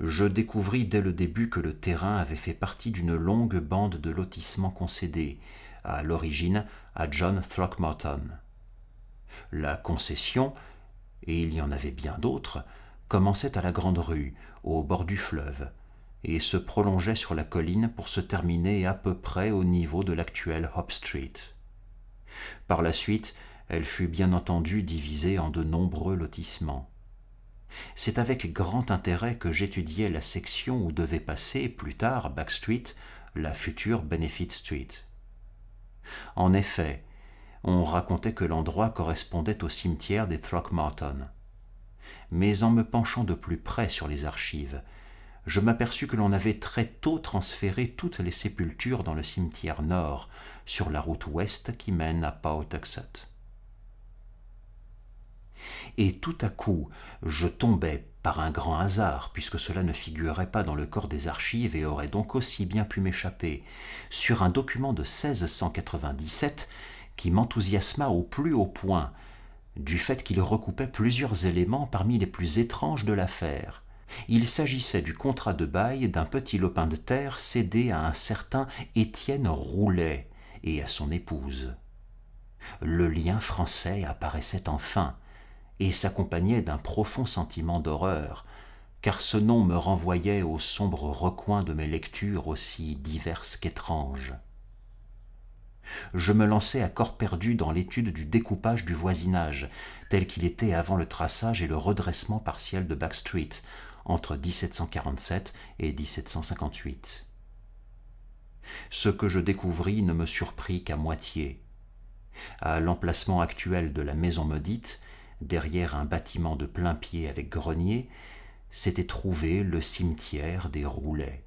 je découvris dès le début que le terrain avait fait partie d'une longue bande de lotissements concédés, à l'origine à John Throckmorton. La concession, et il y en avait bien d'autres, commençait à la Grande Rue, au bord du fleuve, et se prolongeait sur la colline pour se terminer à peu près au niveau de l'actuelle Hop Street. Par la suite, elle fut bien entendu divisée en de nombreux lotissements. C'est avec grand intérêt que j'étudiais la section où devait passer plus tard Back Street, la future Benefit Street. En effet, on racontait que l'endroit correspondait au cimetière des Throckmorton. Mais en me penchant de plus près sur les archives, je m'aperçus que l'on avait très tôt transféré toutes les sépultures dans le cimetière nord, sur la route ouest qui mène à Pawtuxet et tout à coup je tombais par un grand hasard, puisque cela ne figurait pas dans le corps des archives et aurait donc aussi bien pu m'échapper, sur un document de 1697 qui m'enthousiasma au plus haut point, du fait qu'il recoupait plusieurs éléments parmi les plus étranges de l'affaire. Il s'agissait du contrat de bail d'un petit lopin de terre cédé à un certain Étienne Roulet et à son épouse. Le lien français apparaissait enfin, et s'accompagnait d'un profond sentiment d'horreur, car ce nom me renvoyait aux sombres recoins de mes lectures aussi diverses qu'étranges. Je me lançai à corps perdu dans l'étude du découpage du voisinage, tel qu'il était avant le traçage et le redressement partiel de Backstreet, entre 1747 et 1758. Ce que je découvris ne me surprit qu'à moitié. À l'emplacement actuel de la maison maudite, derrière un bâtiment de plein pied avec grenier, s'était trouvé le cimetière des Roulets.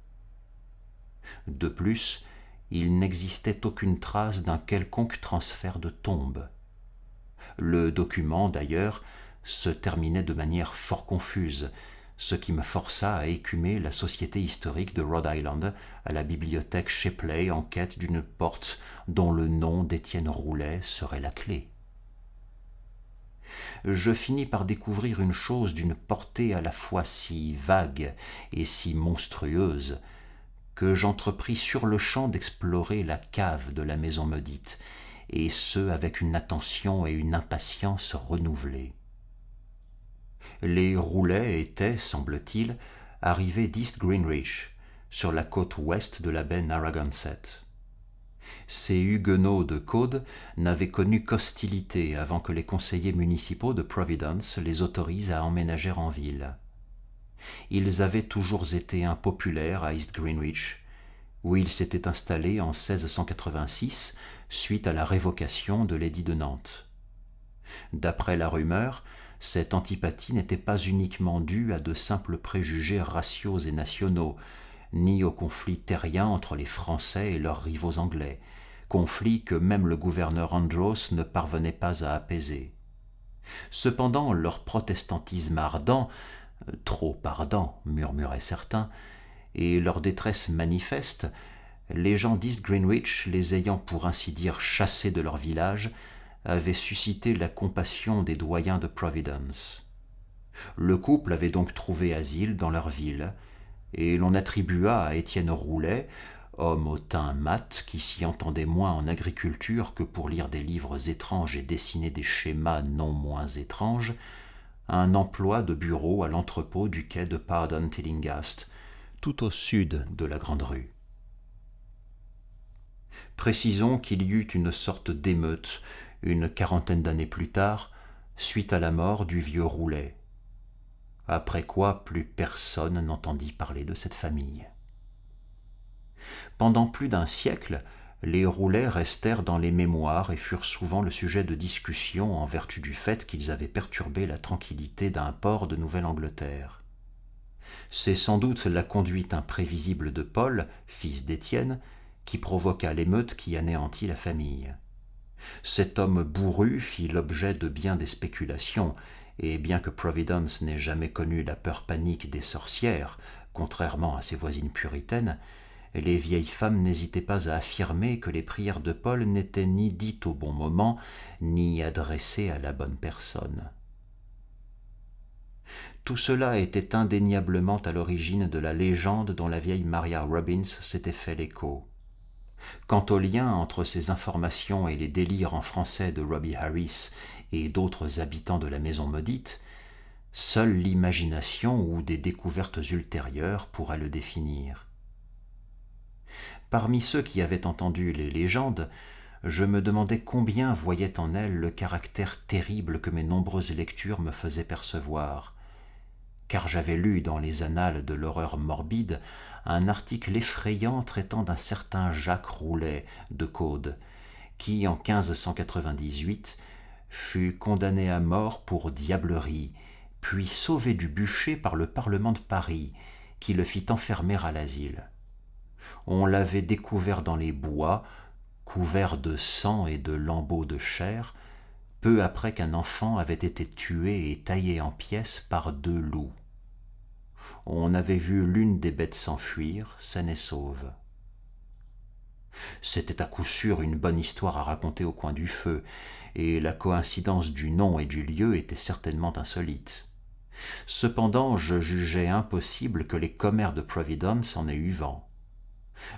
De plus, il n'existait aucune trace d'un quelconque transfert de tombe. Le document, d'ailleurs, se terminait de manière fort confuse, ce qui me força à écumer la Société historique de Rhode Island à la bibliothèque Shepley en quête d'une porte dont le nom d'Étienne Roulet serait la clé je finis par découvrir une chose d'une portée à la fois si vague et si monstrueuse que j'entrepris sur le champ d'explorer la cave de la maison maudite, et ce avec une attention et une impatience renouvelées. Les roulets étaient, semble-t-il, arrivés d'East Greenwich, sur la côte ouest de la baie Narragansett. Ces huguenots de Code n'avaient connu qu'hostilité avant que les conseillers municipaux de Providence les autorisent à emménager en ville. Ils avaient toujours été impopulaires à East Greenwich, où ils s'étaient installés en 1686 suite à la révocation de l'édit de Nantes. D'après la rumeur, cette antipathie n'était pas uniquement due à de simples préjugés raciaux et nationaux, ni au conflit terrien entre les Français et leurs rivaux anglais, conflit que même le gouverneur Andros ne parvenait pas à apaiser. Cependant, leur protestantisme ardent, euh, trop ardent, murmuraient certains, et leur détresse manifeste, les gens d'East Greenwich, les ayant pour ainsi dire chassés de leur village, avaient suscité la compassion des doyens de Providence. Le couple avait donc trouvé asile dans leur ville, et l'on attribua à Étienne Roulet, homme au teint mat qui s'y entendait moins en agriculture que pour lire des livres étranges et dessiner des schémas non moins étranges, un emploi de bureau à l'entrepôt du quai de Pardon Tillinghast, tout au sud de la Grande Rue. Précisons qu'il y eut une sorte d'émeute, une quarantaine d'années plus tard, suite à la mort du vieux Roulet, après quoi plus personne n'entendit parler de cette famille. Pendant plus d'un siècle, les Roulets restèrent dans les mémoires et furent souvent le sujet de discussions en vertu du fait qu'ils avaient perturbé la tranquillité d'un port de Nouvelle-Angleterre. C'est sans doute la conduite imprévisible de Paul, fils d'Étienne, qui provoqua l'émeute qui anéantit la famille. Cet homme bourru fit l'objet de bien des spéculations, et bien que Providence n'ait jamais connu la peur panique des sorcières, contrairement à ses voisines puritaines, les vieilles femmes n'hésitaient pas à affirmer que les prières de Paul n'étaient ni dites au bon moment, ni adressées à la bonne personne. Tout cela était indéniablement à l'origine de la légende dont la vieille Maria Robbins s'était fait l'écho. Quant au lien entre ces informations et les délires en français de Robbie Harris et d'autres habitants de la maison maudite, seule l'imagination ou des découvertes ultérieures pourraient le définir. Parmi ceux qui avaient entendu les légendes, je me demandais combien voyait en elles le caractère terrible que mes nombreuses lectures me faisaient percevoir, car j'avais lu dans les annales de l'horreur morbide un article effrayant traitant d'un certain Jacques Roulet de Caude, qui, en 1598, fut condamné à mort pour diablerie, puis sauvé du bûcher par le Parlement de Paris, qui le fit enfermer à l'asile. On l'avait découvert dans les bois, couvert de sang et de lambeaux de chair, peu après qu'un enfant avait été tué et taillé en pièces par deux loups. On avait vu l'une des bêtes s'enfuir, saine et sauve. C'était à coup sûr une bonne histoire à raconter au coin du feu, et la coïncidence du nom et du lieu était certainement insolite. Cependant, je jugeais impossible que les commères de Providence en aient eu vent.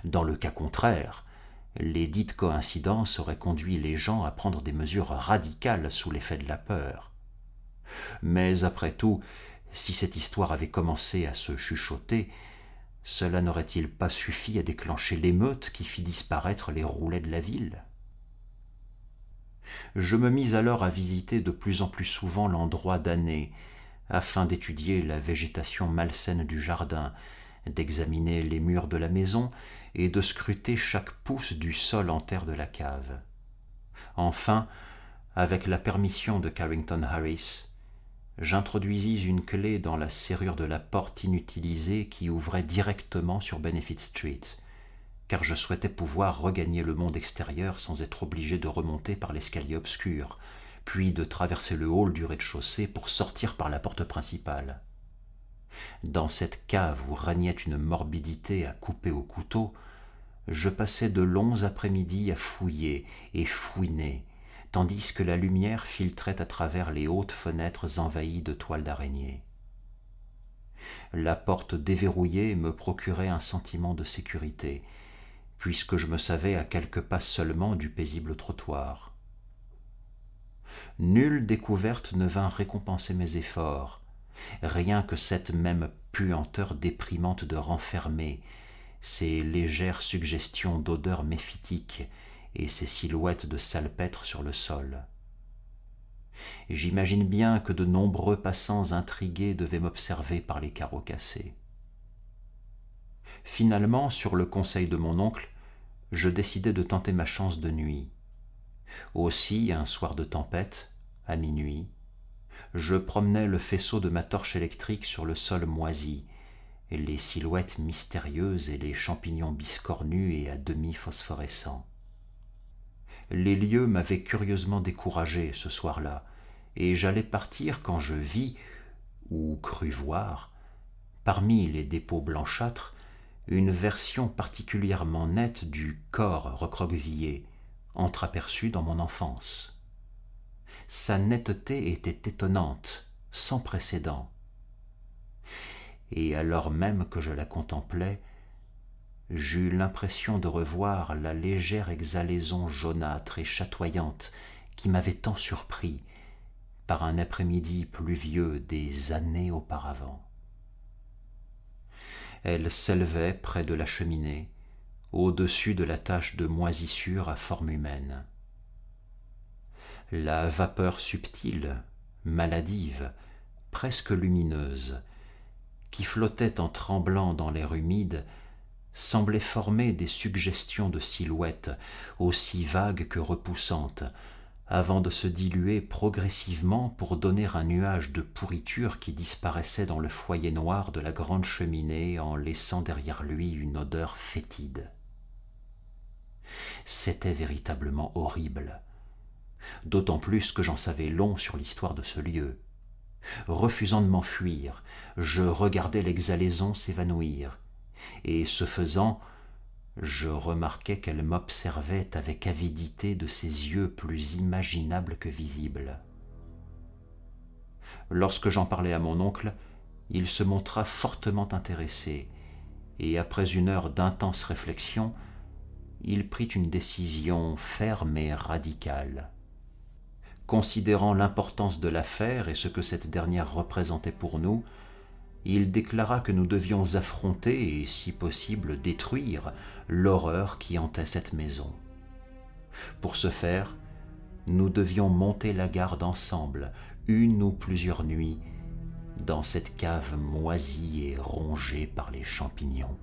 Dans le cas contraire, les dites coïncidences auraient conduit les gens à prendre des mesures radicales sous l'effet de la peur. Mais après tout, si cette histoire avait commencé à se chuchoter, cela n'aurait-il pas suffi à déclencher l'émeute qui fit disparaître les roulets de la ville je me mis alors à visiter de plus en plus souvent l'endroit d'année, afin d'étudier la végétation malsaine du jardin, d'examiner les murs de la maison et de scruter chaque pouce du sol en terre de la cave. Enfin, avec la permission de Carrington Harris, j'introduisis une clé dans la serrure de la porte inutilisée qui ouvrait directement sur Benefit Street car je souhaitais pouvoir regagner le monde extérieur sans être obligé de remonter par l'escalier obscur, puis de traverser le hall du rez-de-chaussée pour sortir par la porte principale. Dans cette cave où régnait une morbidité à couper au couteau, je passais de longs après-midi à fouiller et fouiner, tandis que la lumière filtrait à travers les hautes fenêtres envahies de toiles d'araignée. La porte déverrouillée me procurait un sentiment de sécurité, puisque je me savais à quelques pas seulement du paisible trottoir. Nulle découverte ne vint récompenser mes efforts, rien que cette même puanteur déprimante de renfermer, ces légères suggestions d'odeurs méphitiques et ces silhouettes de salpêtre sur le sol. J'imagine bien que de nombreux passants intrigués devaient m'observer par les carreaux cassés. Finalement, sur le conseil de mon oncle, je décidai de tenter ma chance de nuit. Aussi, un soir de tempête, à minuit, je promenais le faisceau de ma torche électrique sur le sol moisi, et les silhouettes mystérieuses et les champignons biscornus et à demi phosphorescents. Les lieux m'avaient curieusement découragé ce soir-là, et j'allais partir quand je vis, ou crus voir, parmi les dépôts blanchâtres, une version particulièrement nette du corps recroquevillé, entreaperçu dans mon enfance. Sa netteté était étonnante, sans précédent. Et alors même que je la contemplais, j'eus l'impression de revoir la légère exhalaison jaunâtre et chatoyante qui m'avait tant surpris par un après-midi pluvieux des années auparavant elle s'élevait près de la cheminée, au-dessus de la tache de moisissure à forme humaine. La vapeur subtile, maladive, presque lumineuse, qui flottait en tremblant dans l'air humide, semblait former des suggestions de silhouettes, aussi vagues que repoussantes, avant de se diluer progressivement pour donner un nuage de pourriture qui disparaissait dans le foyer noir de la grande cheminée en laissant derrière lui une odeur fétide. C'était véritablement horrible, d'autant plus que j'en savais long sur l'histoire de ce lieu. Refusant de m'enfuir, je regardais l'exhalaison s'évanouir, et ce faisant, je remarquai qu'elle m'observait avec avidité de ses yeux plus imaginables que visibles. Lorsque j'en parlais à mon oncle, il se montra fortement intéressé, et après une heure d'intense réflexion, il prit une décision ferme et radicale. Considérant l'importance de l'affaire et ce que cette dernière représentait pour nous, il déclara que nous devions affronter et, si possible, détruire l'horreur qui hantait cette maison. Pour ce faire, nous devions monter la garde ensemble, une ou plusieurs nuits, dans cette cave moisie et rongée par les champignons.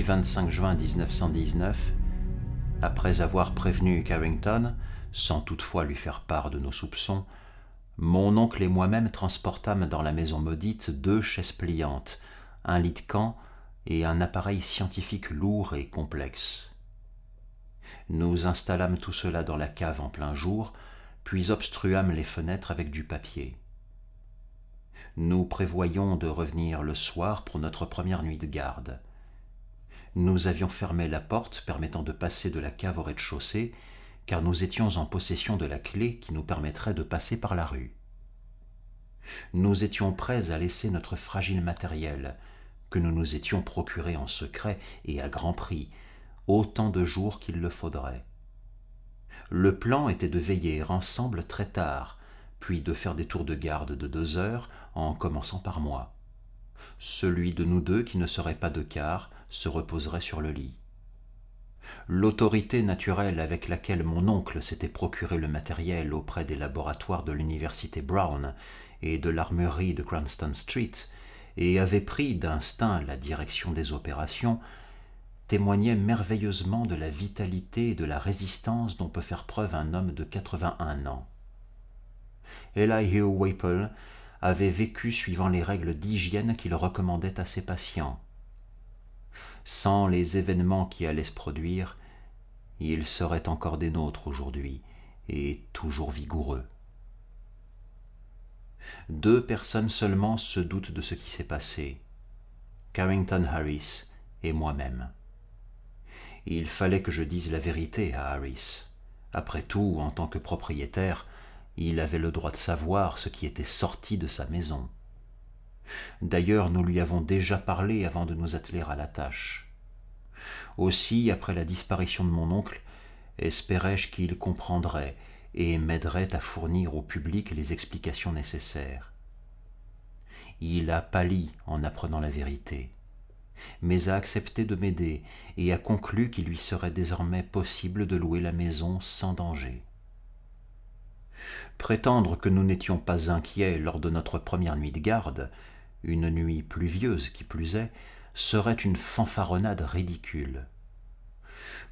25 juin 1919, après avoir prévenu Carrington, sans toutefois lui faire part de nos soupçons, mon oncle et moi-même transportâmes dans la maison maudite deux chaises pliantes, un lit de camp et un appareil scientifique lourd et complexe. Nous installâmes tout cela dans la cave en plein jour, puis obstruâmes les fenêtres avec du papier. Nous prévoyons de revenir le soir pour notre première nuit de garde. Nous avions fermé la porte permettant de passer de la cave au rez-de-chaussée, car nous étions en possession de la clé qui nous permettrait de passer par la rue. Nous étions prêts à laisser notre fragile matériel, que nous nous étions procuré en secret et à grand prix, autant de jours qu'il le faudrait. Le plan était de veiller ensemble très tard, puis de faire des tours de garde de deux heures en commençant par moi. Celui de nous deux qui ne serait pas de quart se reposerait sur le lit. L'autorité naturelle avec laquelle mon oncle s'était procuré le matériel auprès des laboratoires de l'université Brown et de l'armurerie de Cranston Street, et avait pris d'instinct la direction des opérations, témoignait merveilleusement de la vitalité et de la résistance dont peut faire preuve un homme de 81 ans. Elihu Waple avait vécu suivant les règles d'hygiène qu'il recommandait à ses patients sans les événements qui allaient se produire, il serait encore des nôtres aujourd'hui, et toujours vigoureux. Deux personnes seulement se doutent de ce qui s'est passé, Carrington Harris et moi-même. Il fallait que je dise la vérité à Harris. Après tout, en tant que propriétaire, il avait le droit de savoir ce qui était sorti de sa maison. D'ailleurs, nous lui avons déjà parlé avant de nous atteler à la tâche. Aussi, après la disparition de mon oncle, espérais-je qu'il comprendrait et m'aiderait à fournir au public les explications nécessaires. Il a pâli en apprenant la vérité, mais a accepté de m'aider et a conclu qu'il lui serait désormais possible de louer la maison sans danger. Prétendre que nous n'étions pas inquiets lors de notre première nuit de garde, une nuit pluvieuse qui plus est, serait une fanfaronnade ridicule.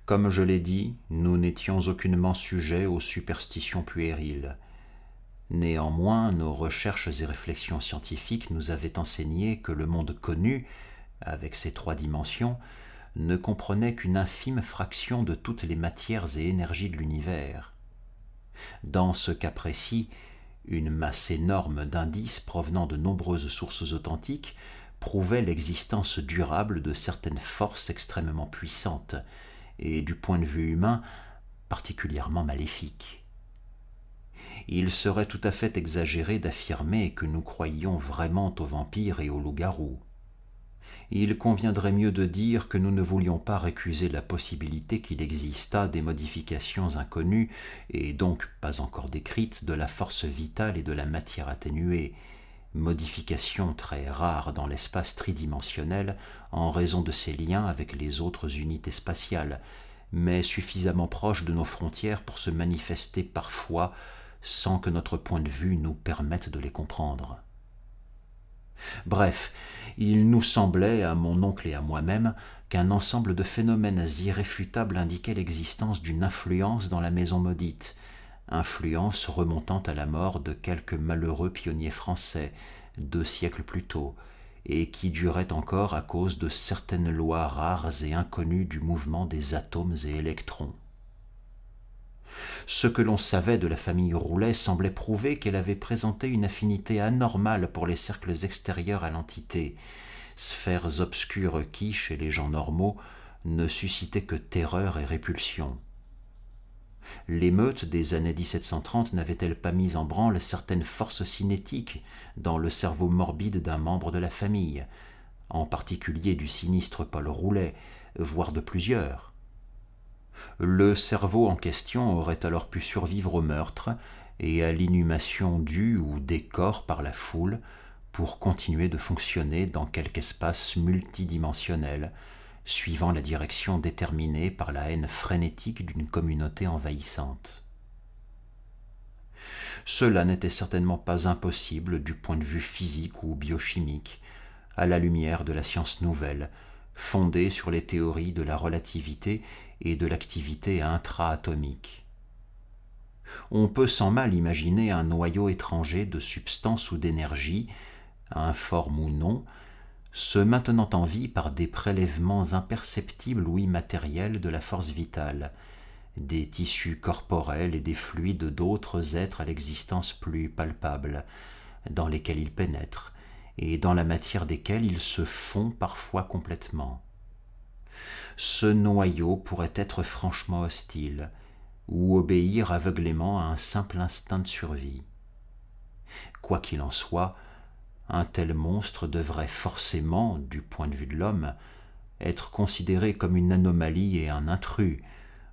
Comme je l'ai dit, nous n'étions aucunement sujets aux superstitions puériles. Néanmoins, nos recherches et réflexions scientifiques nous avaient enseigné que le monde connu, avec ses trois dimensions, ne comprenait qu'une infime fraction de toutes les matières et énergies de l'univers. Dans ce cas précis, une masse énorme d'indices provenant de nombreuses sources authentiques prouvait l'existence durable de certaines forces extrêmement puissantes, et du point de vue humain, particulièrement maléfiques. Il serait tout à fait exagéré d'affirmer que nous croyions vraiment aux vampires et aux loups-garous il conviendrait mieux de dire que nous ne voulions pas récuser la possibilité qu'il existât des modifications inconnues, et donc pas encore décrites, de la force vitale et de la matière atténuée, modifications très rares dans l'espace tridimensionnel en raison de ses liens avec les autres unités spatiales, mais suffisamment proches de nos frontières pour se manifester parfois sans que notre point de vue nous permette de les comprendre. Bref, il nous semblait, à mon oncle et à moi-même, qu'un ensemble de phénomènes irréfutables indiquait l'existence d'une influence dans la maison maudite, influence remontant à la mort de quelques malheureux pionniers français, deux siècles plus tôt, et qui durait encore à cause de certaines lois rares et inconnues du mouvement des atomes et électrons. Ce que l'on savait de la famille Roulet semblait prouver qu'elle avait présenté une affinité anormale pour les cercles extérieurs à l'entité, sphères obscures qui, chez les gens normaux, ne suscitaient que terreur et répulsion. L'émeute des années 1730 n'avait-elle pas mis en branle certaines forces cinétiques dans le cerveau morbide d'un membre de la famille, en particulier du sinistre Paul Roulet, voire de plusieurs le cerveau en question aurait alors pu survivre au meurtre et à l'inhumation du ou des corps par la foule pour continuer de fonctionner dans quelque espace multidimensionnel, suivant la direction déterminée par la haine frénétique d'une communauté envahissante. Cela n'était certainement pas impossible du point de vue physique ou biochimique, à la lumière de la science nouvelle, fondée sur les théories de la relativité et de l'activité intra-atomique. On peut sans mal imaginer un noyau étranger de substance ou d'énergie, informe ou non, se maintenant en vie par des prélèvements imperceptibles ou immatériels de la force vitale, des tissus corporels et des fluides d'autres êtres à l'existence plus palpable, dans lesquels ils pénètrent, et dans la matière desquels ils se font parfois complètement ce noyau pourrait être franchement hostile, ou obéir aveuglément à un simple instinct de survie. Quoi qu'il en soit, un tel monstre devrait forcément, du point de vue de l'homme, être considéré comme une anomalie et un intrus,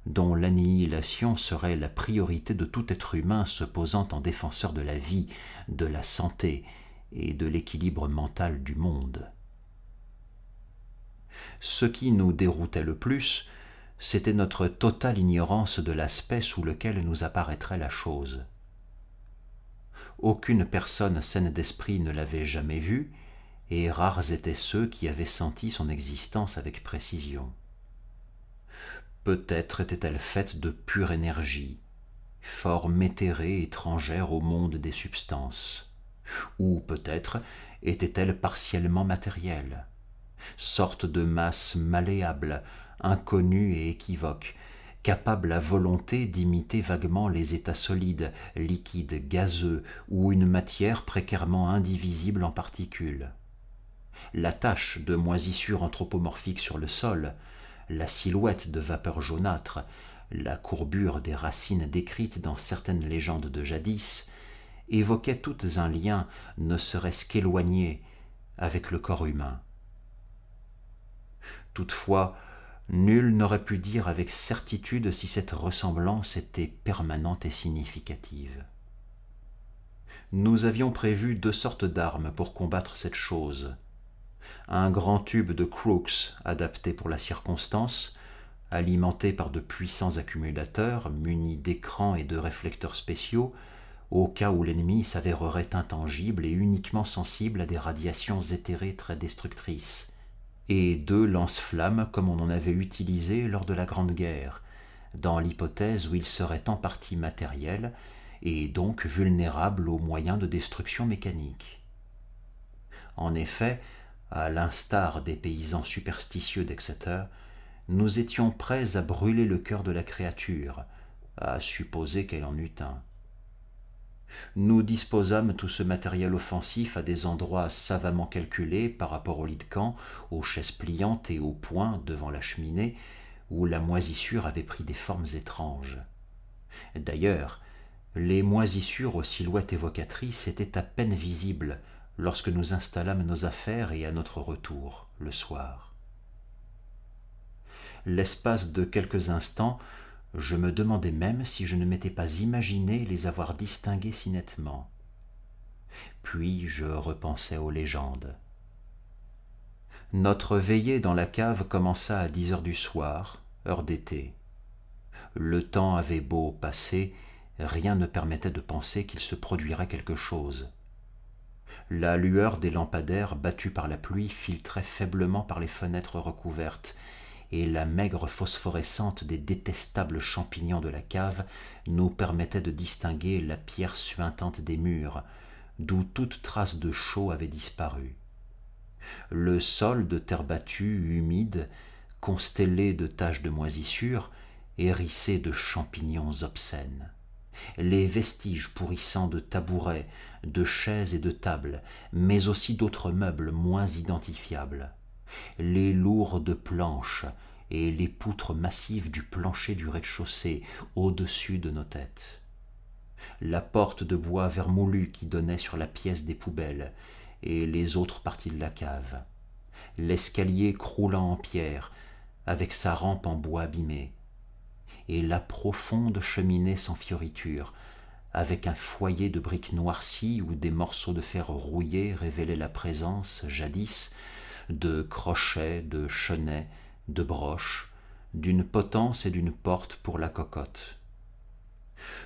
dont l'annihilation serait la priorité de tout être humain se posant en défenseur de la vie, de la santé et de l'équilibre mental du monde. Ce qui nous déroutait le plus, c'était notre totale ignorance de l'aspect sous lequel nous apparaîtrait la chose. Aucune personne saine d'esprit ne l'avait jamais vue, et rares étaient ceux qui avaient senti son existence avec précision. Peut-être était-elle faite de pure énergie, forme éthérée étrangère au monde des substances, ou peut-être était-elle partiellement matérielle sorte de masse malléable, inconnue et équivoque, capable à volonté d'imiter vaguement les états solides, liquides, gazeux ou une matière précairement indivisible en particules. La tache de moisissure anthropomorphique sur le sol, la silhouette de vapeur jaunâtre, la courbure des racines décrites dans certaines légendes de jadis, évoquaient toutes un lien, ne serait-ce qu'éloigné, avec le corps humain. Toutefois, nul n'aurait pu dire avec certitude si cette ressemblance était permanente et significative. Nous avions prévu deux sortes d'armes pour combattre cette chose. Un grand tube de Crookes adapté pour la circonstance, alimenté par de puissants accumulateurs munis d'écrans et de réflecteurs spéciaux, au cas où l'ennemi s'avérerait intangible et uniquement sensible à des radiations éthérées très destructrices, et deux lance-flammes comme on en avait utilisé lors de la Grande Guerre, dans l'hypothèse où il serait en partie matériel et donc vulnérable aux moyens de destruction mécanique. En effet, à l'instar des paysans superstitieux d'Exeter, nous étions prêts à brûler le cœur de la créature, à supposer qu'elle en eût un. Nous disposâmes tout ce matériel offensif à des endroits savamment calculés par rapport au lit de camp, aux chaises pliantes et aux points devant la cheminée, où la moisissure avait pris des formes étranges. D'ailleurs, les moisissures aux silhouettes évocatrices étaient à peine visibles lorsque nous installâmes nos affaires et à notre retour, le soir. L'espace de quelques instants, je me demandais même si je ne m'étais pas imaginé les avoir distingués si nettement. Puis je repensais aux légendes. Notre veillée dans la cave commença à dix heures du soir, heure d'été. Le temps avait beau passer, rien ne permettait de penser qu'il se produirait quelque chose. La lueur des lampadaires battus par la pluie filtrait faiblement par les fenêtres recouvertes, et la maigre phosphorescente des détestables champignons de la cave nous permettait de distinguer la pierre suintante des murs, d'où toute trace de chaux avait disparu. Le sol de terre battue, humide, constellé de taches de moisissure, hérissé de champignons obscènes les vestiges pourrissants de tabourets, de chaises et de tables, mais aussi d'autres meubles moins identifiables les lourdes planches et les poutres massives du plancher du rez-de-chaussée au-dessus de nos têtes, la porte de bois vermoulu qui donnait sur la pièce des poubelles et les autres parties de la cave, l'escalier croulant en pierre avec sa rampe en bois abîmé, et la profonde cheminée sans fioriture, avec un foyer de briques noircies où des morceaux de fer rouillés révélaient la présence, jadis, de crochets, de chenets, de broches, d'une potence et d'une porte pour la cocotte.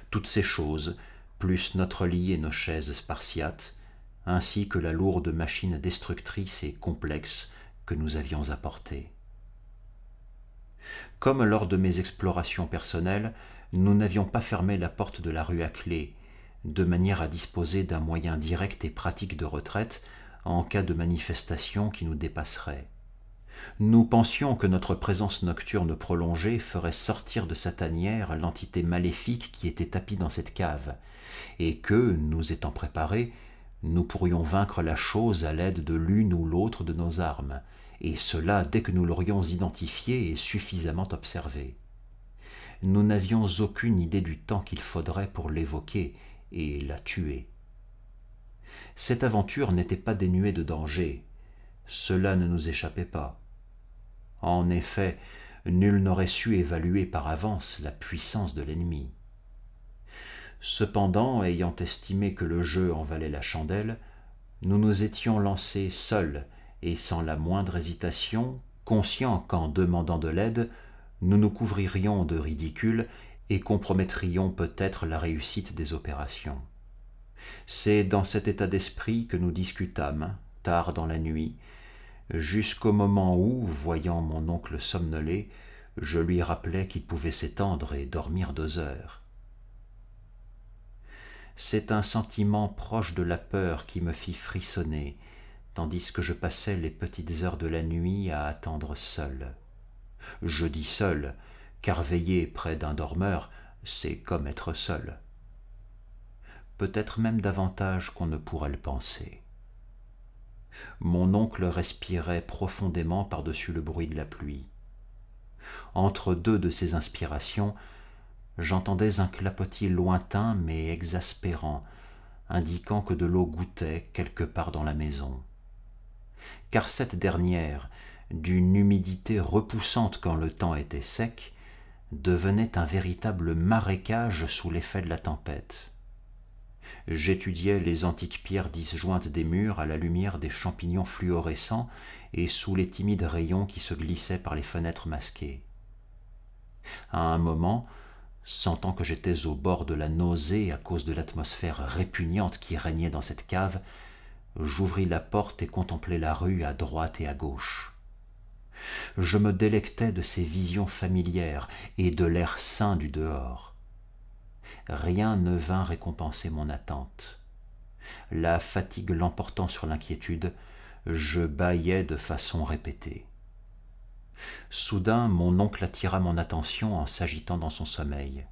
Toutes ces choses, plus notre lit et nos chaises spartiates, ainsi que la lourde machine destructrice et complexe que nous avions apportée. Comme lors de mes explorations personnelles, nous n'avions pas fermé la porte de la rue à clé, de manière à disposer d'un moyen direct et pratique de retraite en cas de manifestation qui nous dépasserait. Nous pensions que notre présence nocturne prolongée ferait sortir de sa tanière l'entité maléfique qui était tapie dans cette cave, et que, nous étant préparés, nous pourrions vaincre la chose à l'aide de l'une ou l'autre de nos armes, et cela dès que nous l'aurions identifiée et suffisamment observée. Nous n'avions aucune idée du temps qu'il faudrait pour l'évoquer et la tuer cette aventure n'était pas dénuée de danger. Cela ne nous échappait pas. En effet, nul n'aurait su évaluer par avance la puissance de l'ennemi. Cependant, ayant estimé que le jeu en valait la chandelle, nous nous étions lancés seuls et sans la moindre hésitation, conscients qu'en demandant de l'aide, nous nous couvririons de ridicule et compromettrions peut-être la réussite des opérations. C'est dans cet état d'esprit que nous discutâmes, hein, tard dans la nuit, jusqu'au moment où, voyant mon oncle somnoler, je lui rappelais qu'il pouvait s'étendre et dormir deux heures. C'est un sentiment proche de la peur qui me fit frissonner, tandis que je passais les petites heures de la nuit à attendre seul. Je dis seul, car veiller près d'un dormeur, c'est comme être seul peut-être même davantage qu'on ne pourrait le penser. Mon oncle respirait profondément par-dessus le bruit de la pluie. Entre deux de ces inspirations, j'entendais un clapotis lointain mais exaspérant, indiquant que de l'eau gouttait quelque part dans la maison. Car cette dernière, d'une humidité repoussante quand le temps était sec, devenait un véritable marécage sous l'effet de la tempête. J'étudiais les antiques pierres disjointes des murs à la lumière des champignons fluorescents et sous les timides rayons qui se glissaient par les fenêtres masquées. À un moment, sentant que j'étais au bord de la nausée à cause de l'atmosphère répugnante qui régnait dans cette cave, j'ouvris la porte et contemplai la rue à droite et à gauche. Je me délectais de ces visions familières et de l'air sain du dehors rien ne vint récompenser mon attente. La fatigue l'emportant sur l'inquiétude, je bâillais de façon répétée. Soudain, mon oncle attira mon attention en s'agitant dans son sommeil.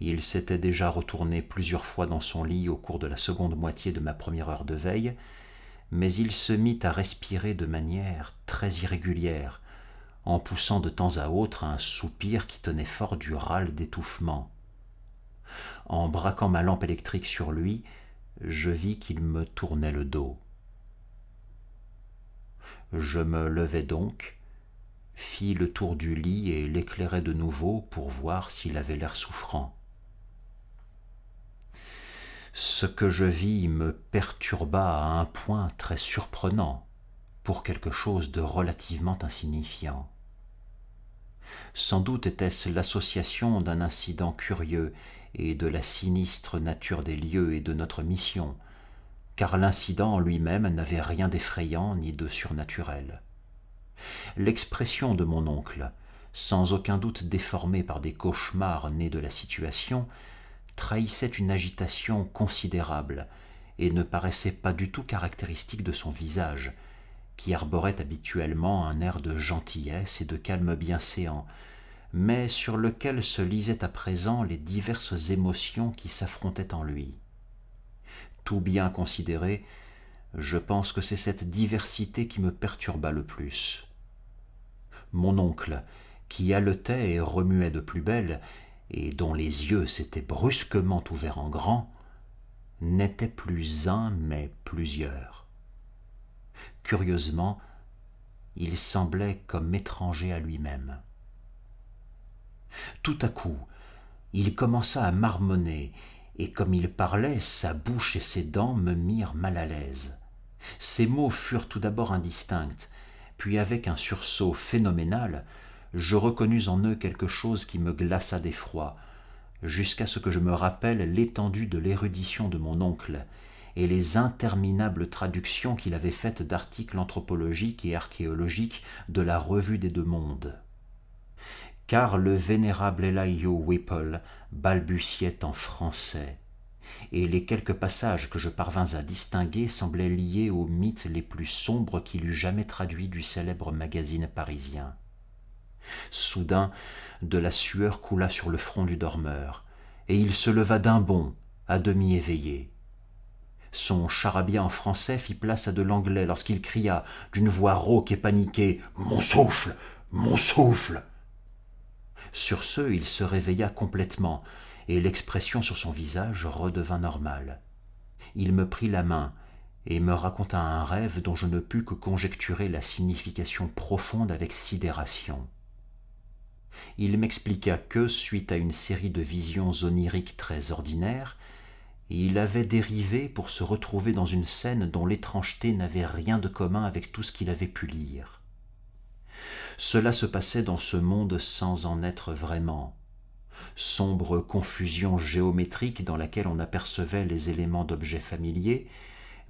Il s'était déjà retourné plusieurs fois dans son lit au cours de la seconde moitié de ma première heure de veille, mais il se mit à respirer de manière très irrégulière, en poussant de temps à autre un soupir qui tenait fort du râle d'étouffement, en braquant ma lampe électrique sur lui, je vis qu'il me tournait le dos. Je me levai donc, fis le tour du lit et l'éclairai de nouveau pour voir s'il avait l'air souffrant. Ce que je vis me perturba à un point très surprenant pour quelque chose de relativement insignifiant. Sans doute était-ce l'association d'un incident curieux et de la sinistre nature des lieux et de notre mission, car l'incident en lui-même n'avait rien d'effrayant ni de surnaturel. L'expression de mon oncle, sans aucun doute déformée par des cauchemars nés de la situation, trahissait une agitation considérable et ne paraissait pas du tout caractéristique de son visage, qui arborait habituellement un air de gentillesse et de calme bienséant, mais sur lequel se lisaient à présent les diverses émotions qui s'affrontaient en lui. Tout bien considéré, je pense que c'est cette diversité qui me perturba le plus. Mon oncle, qui haletait et remuait de plus belle, et dont les yeux s'étaient brusquement ouverts en grand, n'était plus un mais plusieurs. Curieusement, il semblait comme étranger à lui-même. Tout à coup, il commença à marmonner, et comme il parlait, sa bouche et ses dents me mirent mal à l'aise. Ses mots furent tout d'abord indistincts, puis avec un sursaut phénoménal, je reconnus en eux quelque chose qui me glaça d'effroi, jusqu'à ce que je me rappelle l'étendue de l'érudition de mon oncle et les interminables traductions qu'il avait faites d'articles anthropologiques et archéologiques de la Revue des Deux Mondes car le vénérable Eliio Whipple balbutiait en français, et les quelques passages que je parvins à distinguer semblaient liés aux mythes les plus sombres qu'il eût jamais traduits du célèbre magazine parisien. Soudain, de la sueur coula sur le front du dormeur, et il se leva d'un bond, à demi éveillé. Son charabia en français fit place à de l'anglais lorsqu'il cria, d'une voix rauque et paniquée, Mon souffle Mon souffle sur ce, il se réveilla complètement, et l'expression sur son visage redevint normale. Il me prit la main et me raconta un rêve dont je ne pus que conjecturer la signification profonde avec sidération. Il m'expliqua que, suite à une série de visions oniriques très ordinaires, il avait dérivé pour se retrouver dans une scène dont l'étrangeté n'avait rien de commun avec tout ce qu'il avait pu lire. Cela se passait dans ce monde sans en être vraiment. Sombre confusion géométrique dans laquelle on apercevait les éléments d'objets familiers,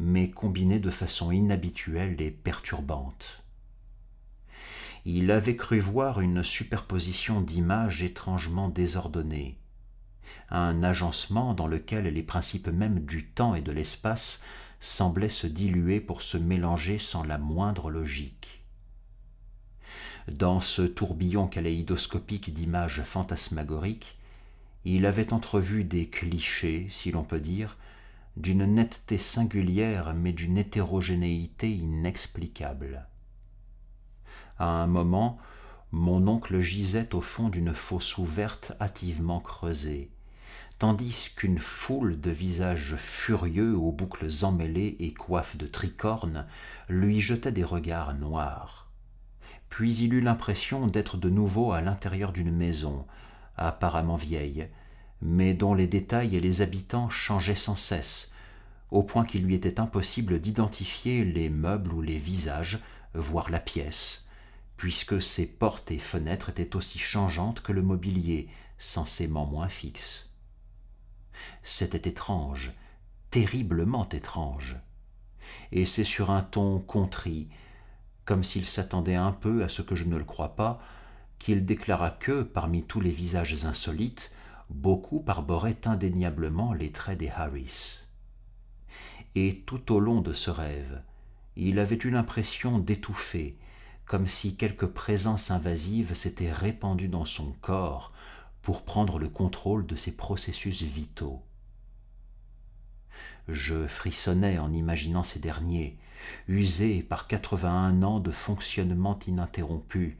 mais combinés de façon inhabituelle et perturbante. Il avait cru voir une superposition d'images étrangement désordonnées, un agencement dans lequel les principes mêmes du temps et de l'espace semblaient se diluer pour se mélanger sans la moindre logique dans ce tourbillon kaléidoscopique d'images fantasmagoriques, il avait entrevu des clichés, si l'on peut dire, d'une netteté singulière mais d'une hétérogénéité inexplicable. À un moment, mon oncle gisait au fond d'une fosse ouverte hâtivement creusée, tandis qu'une foule de visages furieux aux boucles emmêlées et coiffes de tricornes lui jetait des regards noirs puis il eut l'impression d'être de nouveau à l'intérieur d'une maison, apparemment vieille, mais dont les détails et les habitants changeaient sans cesse, au point qu'il lui était impossible d'identifier les meubles ou les visages, voire la pièce, puisque ses portes et fenêtres étaient aussi changeantes que le mobilier, censément moins fixe. C'était étrange, terriblement étrange. Et c'est sur un ton contrit, comme s'il s'attendait un peu à ce que je ne le crois pas, qu'il déclara que, parmi tous les visages insolites, beaucoup parboraient indéniablement les traits des Harris. Et tout au long de ce rêve, il avait eu l'impression d'étouffer, comme si quelque présence invasive s'était répandue dans son corps pour prendre le contrôle de ses processus vitaux. Je frissonnais en imaginant ces derniers, usé par 81 ans de fonctionnement ininterrompu,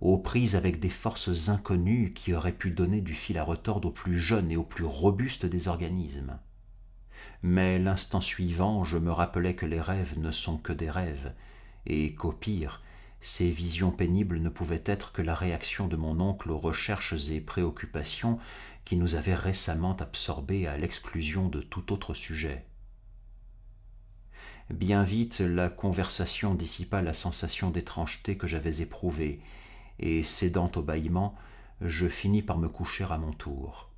aux prises avec des forces inconnues qui auraient pu donner du fil à retordre aux plus jeunes et au plus robustes des organismes. Mais l'instant suivant, je me rappelais que les rêves ne sont que des rêves, et qu'au pire, ces visions pénibles ne pouvaient être que la réaction de mon oncle aux recherches et préoccupations qui nous avaient récemment absorbés à l'exclusion de tout autre sujet. Bien vite, la conversation dissipa la sensation d'étrangeté que j'avais éprouvée, et cédant au bâillement, je finis par me coucher à mon tour.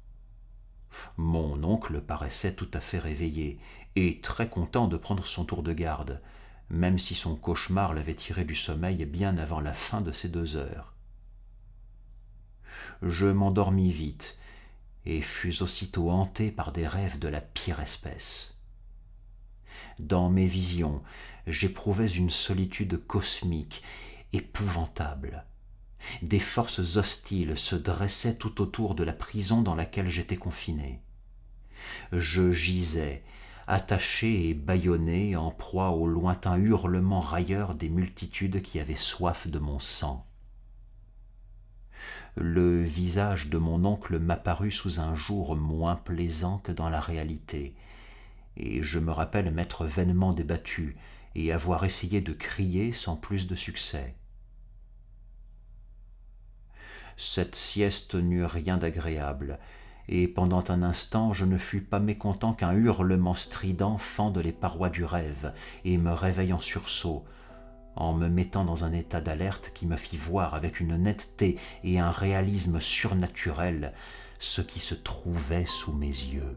Mon oncle paraissait tout à fait réveillé, et très content de prendre son tour de garde, même si son cauchemar l'avait tiré du sommeil bien avant la fin de ces deux heures. Je m'endormis vite, et fus aussitôt hanté par des rêves de la pire espèce dans mes visions, j'éprouvais une solitude cosmique, épouvantable. Des forces hostiles se dressaient tout autour de la prison dans laquelle j'étais confiné. Je gisais, attaché et bâillonné, en proie au lointain hurlement railleur des multitudes qui avaient soif de mon sang. Le visage de mon oncle m'apparut sous un jour moins plaisant que dans la réalité et je me rappelle m'être vainement débattu et avoir essayé de crier sans plus de succès. Cette sieste n'eut rien d'agréable, et pendant un instant je ne fus pas mécontent qu'un hurlement strident fende les parois du rêve et me réveille en sursaut, en me mettant dans un état d'alerte qui me fit voir avec une netteté et un réalisme surnaturel ce qui se trouvait sous mes yeux.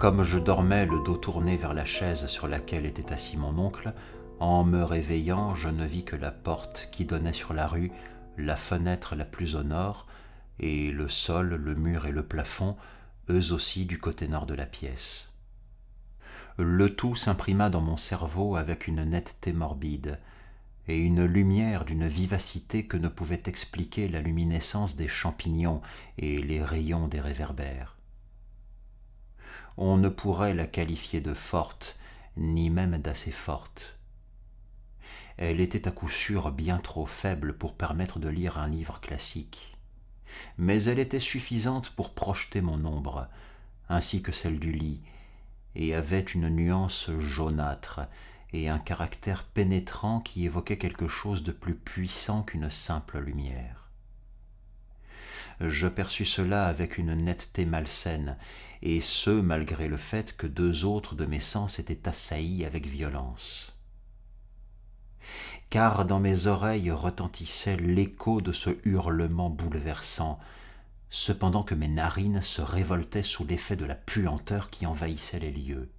Comme je dormais le dos tourné vers la chaise sur laquelle était assis mon oncle, en me réveillant, je ne vis que la porte qui donnait sur la rue, la fenêtre la plus au nord, et le sol, le mur et le plafond, eux aussi du côté nord de la pièce. Le tout s'imprima dans mon cerveau avec une netteté morbide, et une lumière d'une vivacité que ne pouvait expliquer la luminescence des champignons et les rayons des réverbères on ne pourrait la qualifier de forte, ni même d'assez forte. Elle était à coup sûr bien trop faible pour permettre de lire un livre classique. Mais elle était suffisante pour projeter mon ombre, ainsi que celle du lit, et avait une nuance jaunâtre et un caractère pénétrant qui évoquait quelque chose de plus puissant qu'une simple lumière je perçus cela avec une netteté malsaine, et ce malgré le fait que deux autres de mes sens étaient assaillis avec violence. Car dans mes oreilles retentissait l'écho de ce hurlement bouleversant, cependant que mes narines se révoltaient sous l'effet de la puanteur qui envahissait les lieux.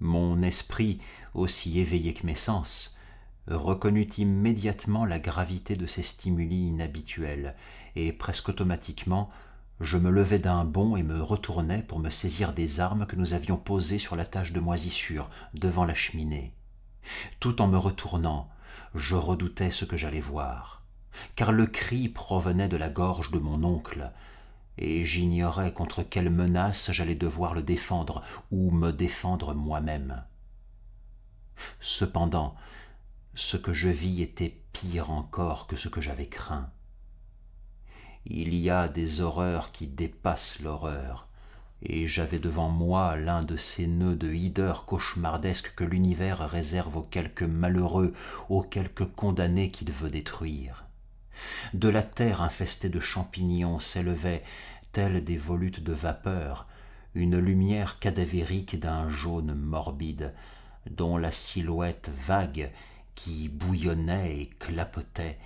Mon esprit, aussi éveillé que mes sens, reconnut immédiatement la gravité de ces stimuli inhabituels et presque automatiquement, je me levais d'un bond et me retournais pour me saisir des armes que nous avions posées sur la tache de moisissure devant la cheminée. Tout en me retournant, je redoutais ce que j'allais voir, car le cri provenait de la gorge de mon oncle, et j'ignorais contre quelle menace j'allais devoir le défendre ou me défendre moi-même. Cependant, ce que je vis était pire encore que ce que j'avais craint il y a des horreurs qui dépassent l'horreur, et j'avais devant moi l'un de ces nœuds de hideur cauchemardesque que l'univers réserve aux quelques malheureux, aux quelques condamnés qu'il veut détruire. De la terre infestée de champignons s'élevait, telle des volutes de vapeur, une lumière cadavérique d'un jaune morbide, dont la silhouette vague, qui bouillonnait et clapotait,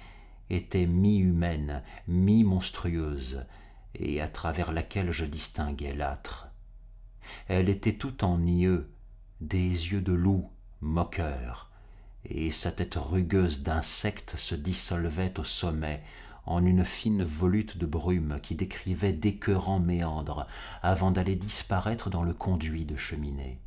était mi-humaine, mi-monstrueuse, et à travers laquelle je distinguais l'âtre. Elle était tout en nieux, des yeux de loup, moqueurs, et sa tête rugueuse d'insecte se dissolvait au sommet en une fine volute de brume qui décrivait d'écœurants méandres avant d'aller disparaître dans le conduit de cheminée.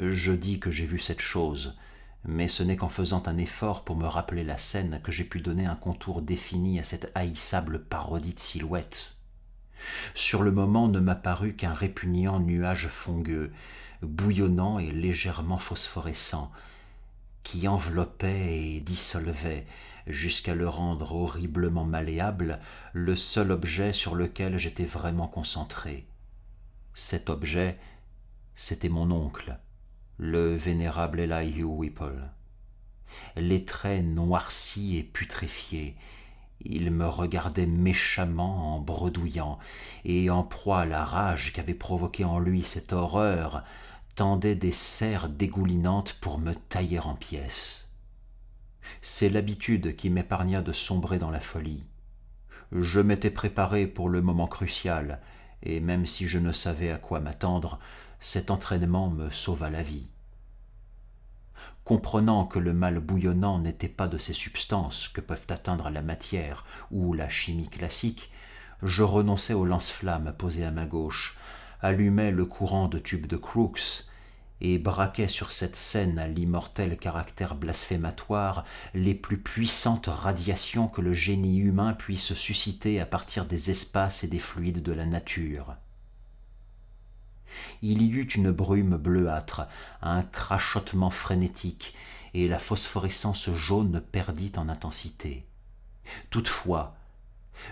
Je dis que j'ai vu cette chose, mais ce n'est qu'en faisant un effort pour me rappeler la scène que j'ai pu donner un contour défini à cette haïssable parodie de silhouette. Sur le moment ne m'apparut qu'un répugnant nuage fongueux, bouillonnant et légèrement phosphorescent, qui enveloppait et dissolvait, jusqu'à le rendre horriblement malléable, le seul objet sur lequel j'étais vraiment concentré. Cet objet, c'était mon oncle le vénérable Elihu Whipple. Les traits noircis et putréfiés, il me regardait méchamment en bredouillant, et en proie à la rage qu'avait provoquée en lui cette horreur, tendait des serres dégoulinantes pour me tailler en pièces. C'est l'habitude qui m'épargna de sombrer dans la folie. Je m'étais préparé pour le moment crucial, et même si je ne savais à quoi m'attendre, cet entraînement me sauva la vie comprenant que le mal bouillonnant n'était pas de ces substances que peuvent atteindre la matière ou la chimie classique, je renonçais au lance-flammes posé à ma gauche, allumais le courant de tube de Crookes, et braquais sur cette scène à l'immortel caractère blasphématoire les plus puissantes radiations que le génie humain puisse susciter à partir des espaces et des fluides de la nature. Il y eut une brume bleuâtre, un crachotement frénétique, et la phosphorescence jaune perdit en intensité. Toutefois,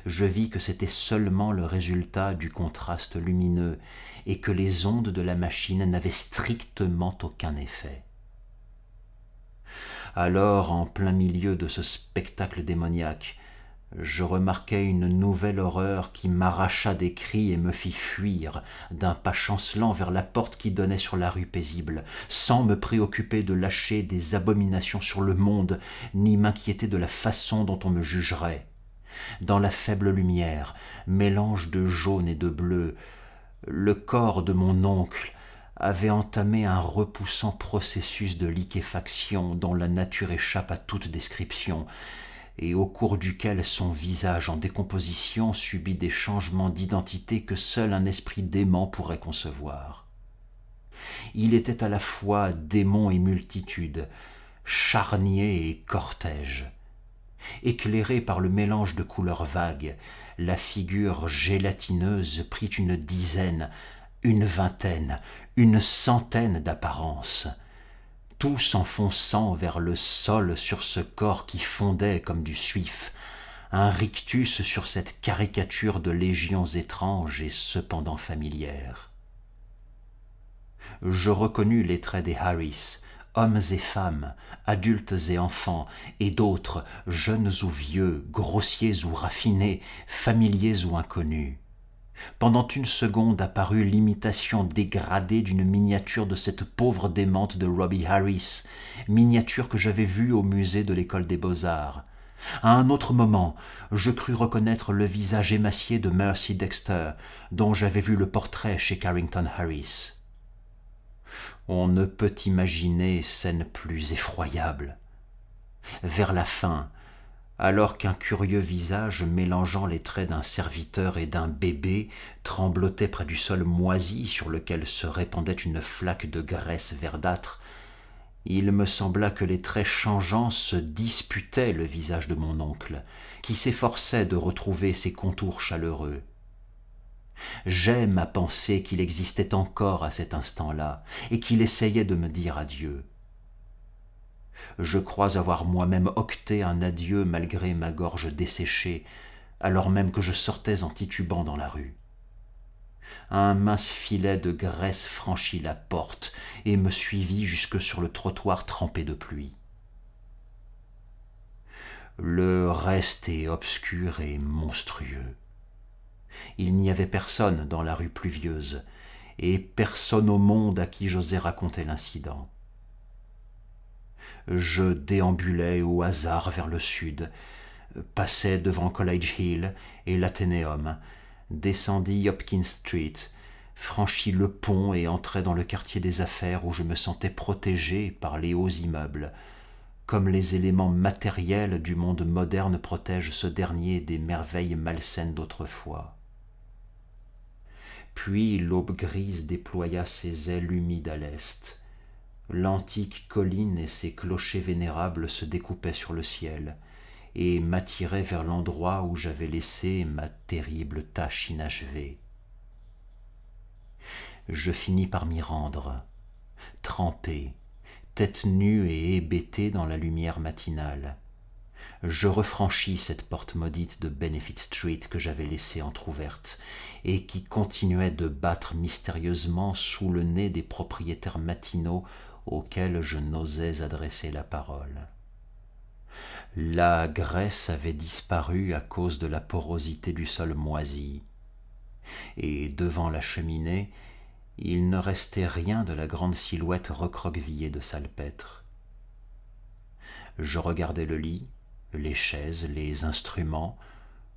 je vis que c'était seulement le résultat du contraste lumineux, et que les ondes de la machine n'avaient strictement aucun effet. Alors, en plein milieu de ce spectacle démoniaque, je remarquai une nouvelle horreur qui m'arracha des cris et me fit fuir d'un pas chancelant vers la porte qui donnait sur la rue paisible, sans me préoccuper de lâcher des abominations sur le monde, ni m'inquiéter de la façon dont on me jugerait. Dans la faible lumière, mélange de jaune et de bleu, le corps de mon oncle avait entamé un repoussant processus de liquéfaction dont la nature échappe à toute description, et au cours duquel son visage en décomposition subit des changements d'identité que seul un esprit dément pourrait concevoir. Il était à la fois démon et multitude, charnier et cortège. Éclairé par le mélange de couleurs vagues, la figure gélatineuse prit une dizaine, une vingtaine, une centaine d'apparences tout s'enfonçant vers le sol sur ce corps qui fondait comme du suif, un rictus sur cette caricature de légions étranges et cependant familières. Je reconnus les traits des Harris, hommes et femmes, adultes et enfants, et d'autres, jeunes ou vieux, grossiers ou raffinés, familiers ou inconnus. Pendant une seconde apparut l'imitation dégradée d'une miniature de cette pauvre démente de Robbie Harris, miniature que j'avais vue au musée de l'école des beaux-arts. À un autre moment, je crus reconnaître le visage émacié de Mercy Dexter, dont j'avais vu le portrait chez Carrington Harris. On ne peut imaginer scène plus effroyable. Vers la fin, alors qu'un curieux visage mélangeant les traits d'un serviteur et d'un bébé tremblotait près du sol moisi sur lequel se répandait une flaque de graisse verdâtre. Il me sembla que les traits changeants se disputaient le visage de mon oncle, qui s'efforçait de retrouver ses contours chaleureux. J'aime à penser qu'il existait encore à cet instant-là, et qu'il essayait de me dire adieu. Je crois avoir moi-même octé un adieu malgré ma gorge desséchée, alors même que je sortais en titubant dans la rue. Un mince filet de graisse franchit la porte et me suivit jusque sur le trottoir trempé de pluie. Le reste est obscur et monstrueux. Il n'y avait personne dans la rue pluvieuse, et personne au monde à qui j'osais raconter l'incident je déambulais au hasard vers le sud, passai devant College Hill et l'Athénéum, descendis Hopkins Street, franchis le pont et entrai dans le quartier des affaires où je me sentais protégé par les hauts immeubles, comme les éléments matériels du monde moderne protègent ce dernier des merveilles malsaines d'autrefois. Puis l'aube grise déploya ses ailes humides à l'est l'antique colline et ses clochers vénérables se découpaient sur le ciel et m'attiraient vers l'endroit où j'avais laissé ma terrible tâche inachevée. Je finis par m'y rendre, trempé, tête nue et hébété dans la lumière matinale. Je refranchis cette porte maudite de Benefit Street que j'avais laissée entr'ouverte et qui continuait de battre mystérieusement sous le nez des propriétaires matinaux auxquels je n'osais adresser la parole. La graisse avait disparu à cause de la porosité du sol moisi, et devant la cheminée, il ne restait rien de la grande silhouette recroquevillée de salpêtre. Je regardais le lit, les chaises, les instruments,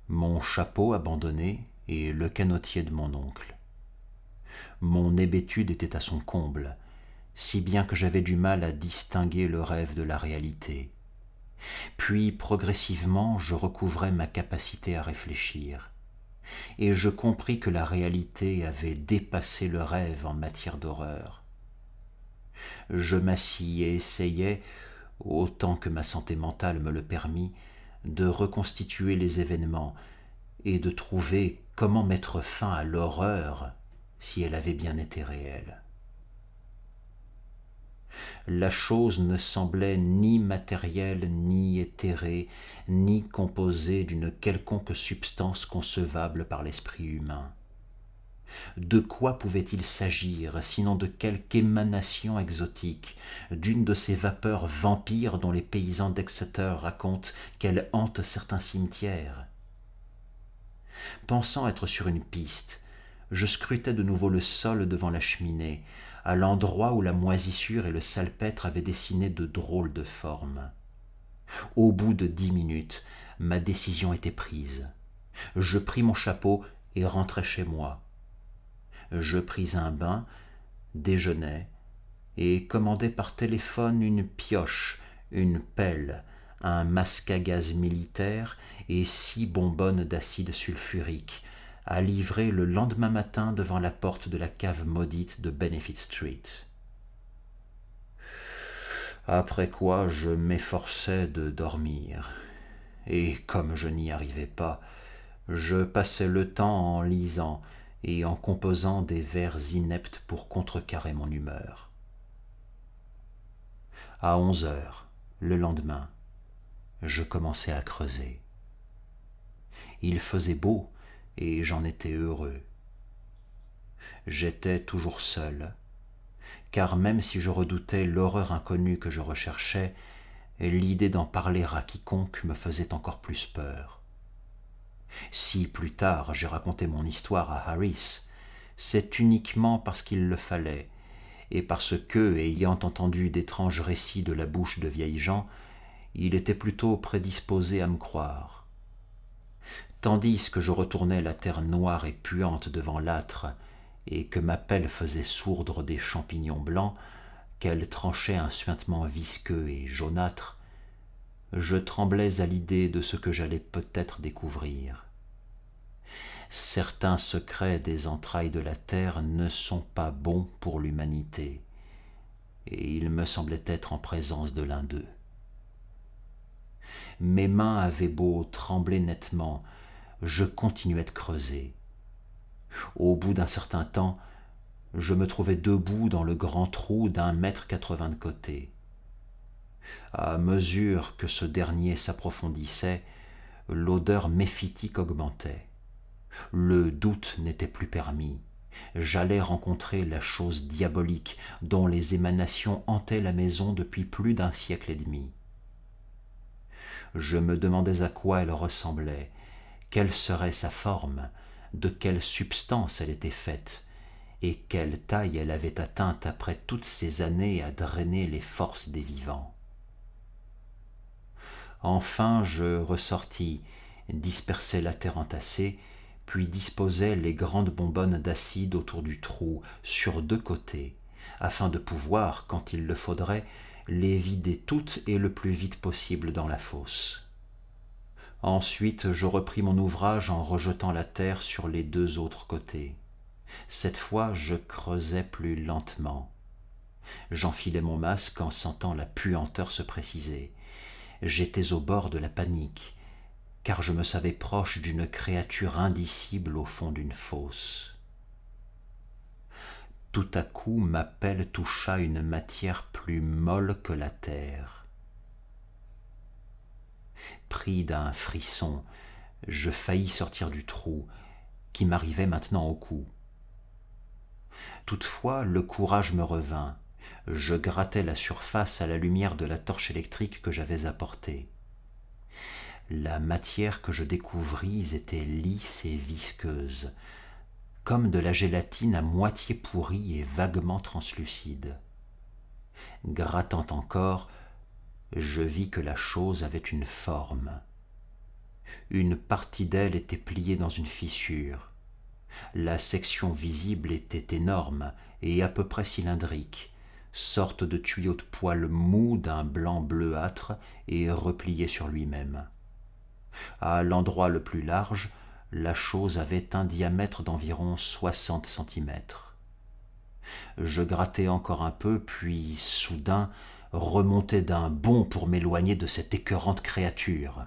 mon chapeau abandonné et le canotier de mon oncle. Mon hébétude était à son comble, si bien que j'avais du mal à distinguer le rêve de la réalité. Puis progressivement je recouvrais ma capacité à réfléchir, et je compris que la réalité avait dépassé le rêve en matière d'horreur. Je m'assis et essayais, autant que ma santé mentale me le permit, de reconstituer les événements et de trouver comment mettre fin à l'horreur si elle avait bien été réelle. La chose ne semblait ni matérielle, ni éthérée, ni composée d'une quelconque substance concevable par l'esprit humain. De quoi pouvait-il s'agir, sinon de quelque émanation exotique, d'une de ces vapeurs vampires dont les paysans d'Exeter racontent qu'elles hantent certains cimetières Pensant être sur une piste, je scrutai de nouveau le sol devant la cheminée, à l'endroit où la moisissure et le salpêtre avaient dessiné de drôles de formes. Au bout de dix minutes, ma décision était prise. Je pris mon chapeau et rentrai chez moi. Je pris un bain, déjeunai, et commandai par téléphone une pioche, une pelle, un masque à gaz militaire et six bonbonnes d'acide sulfurique, à livrer le lendemain matin devant la porte de la cave maudite de Benefit Street. Après quoi je m'efforçais de dormir, et comme je n'y arrivais pas, je passais le temps en lisant et en composant des vers ineptes pour contrecarrer mon humeur. À onze heures, le lendemain, je commençais à creuser. Il faisait beau, et j'en étais heureux. J'étais toujours seul, car même si je redoutais l'horreur inconnue que je recherchais, l'idée d'en parler à quiconque me faisait encore plus peur. Si plus tard j'ai raconté mon histoire à Harris, c'est uniquement parce qu'il le fallait, et parce que, ayant entendu d'étranges récits de la bouche de vieilles gens, il était plutôt prédisposé à me croire tandis que je retournais la terre noire et puante devant l'âtre, et que ma pelle faisait sourdre des champignons blancs, qu'elle tranchait un suintement visqueux et jaunâtre, je tremblais à l'idée de ce que j'allais peut-être découvrir. Certains secrets des entrailles de la terre ne sont pas bons pour l'humanité, et il me semblait être en présence de l'un d'eux. Mes mains avaient beau trembler nettement, je continuais de creuser. Au bout d'un certain temps, je me trouvais debout dans le grand trou d'un mètre quatre-vingts de côté. À mesure que ce dernier s'approfondissait, l'odeur méphitique augmentait. Le doute n'était plus permis. J'allais rencontrer la chose diabolique dont les émanations hantaient la maison depuis plus d'un siècle et demi. Je me demandais à quoi elle ressemblait, quelle serait sa forme, de quelle substance elle était faite, et quelle taille elle avait atteinte après toutes ces années à drainer les forces des vivants. Enfin je ressortis, dispersai la terre entassée, puis disposai les grandes bonbonnes d'acide autour du trou, sur deux côtés, afin de pouvoir, quand il le faudrait, les vider toutes et le plus vite possible dans la fosse. Ensuite, je repris mon ouvrage en rejetant la terre sur les deux autres côtés. Cette fois, je creusais plus lentement. J'enfilai mon masque en sentant la puanteur se préciser. J'étais au bord de la panique, car je me savais proche d'une créature indicible au fond d'une fosse. Tout à coup, ma pelle toucha une matière plus molle que la terre pris d'un frisson, je faillis sortir du trou, qui m'arrivait maintenant au cou. Toutefois, le courage me revint. Je grattais la surface à la lumière de la torche électrique que j'avais apportée. La matière que je découvris était lisse et visqueuse, comme de la gélatine à moitié pourrie et vaguement translucide. Grattant encore, je vis que la chose avait une forme. Une partie d'elle était pliée dans une fissure. La section visible était énorme et à peu près cylindrique, sorte de tuyau de poil mou d'un blanc bleuâtre et replié sur lui-même. À l'endroit le plus large, la chose avait un diamètre d'environ soixante centimètres. Je grattai encore un peu, puis soudain remontait d'un bond pour m'éloigner de cette écœurante créature.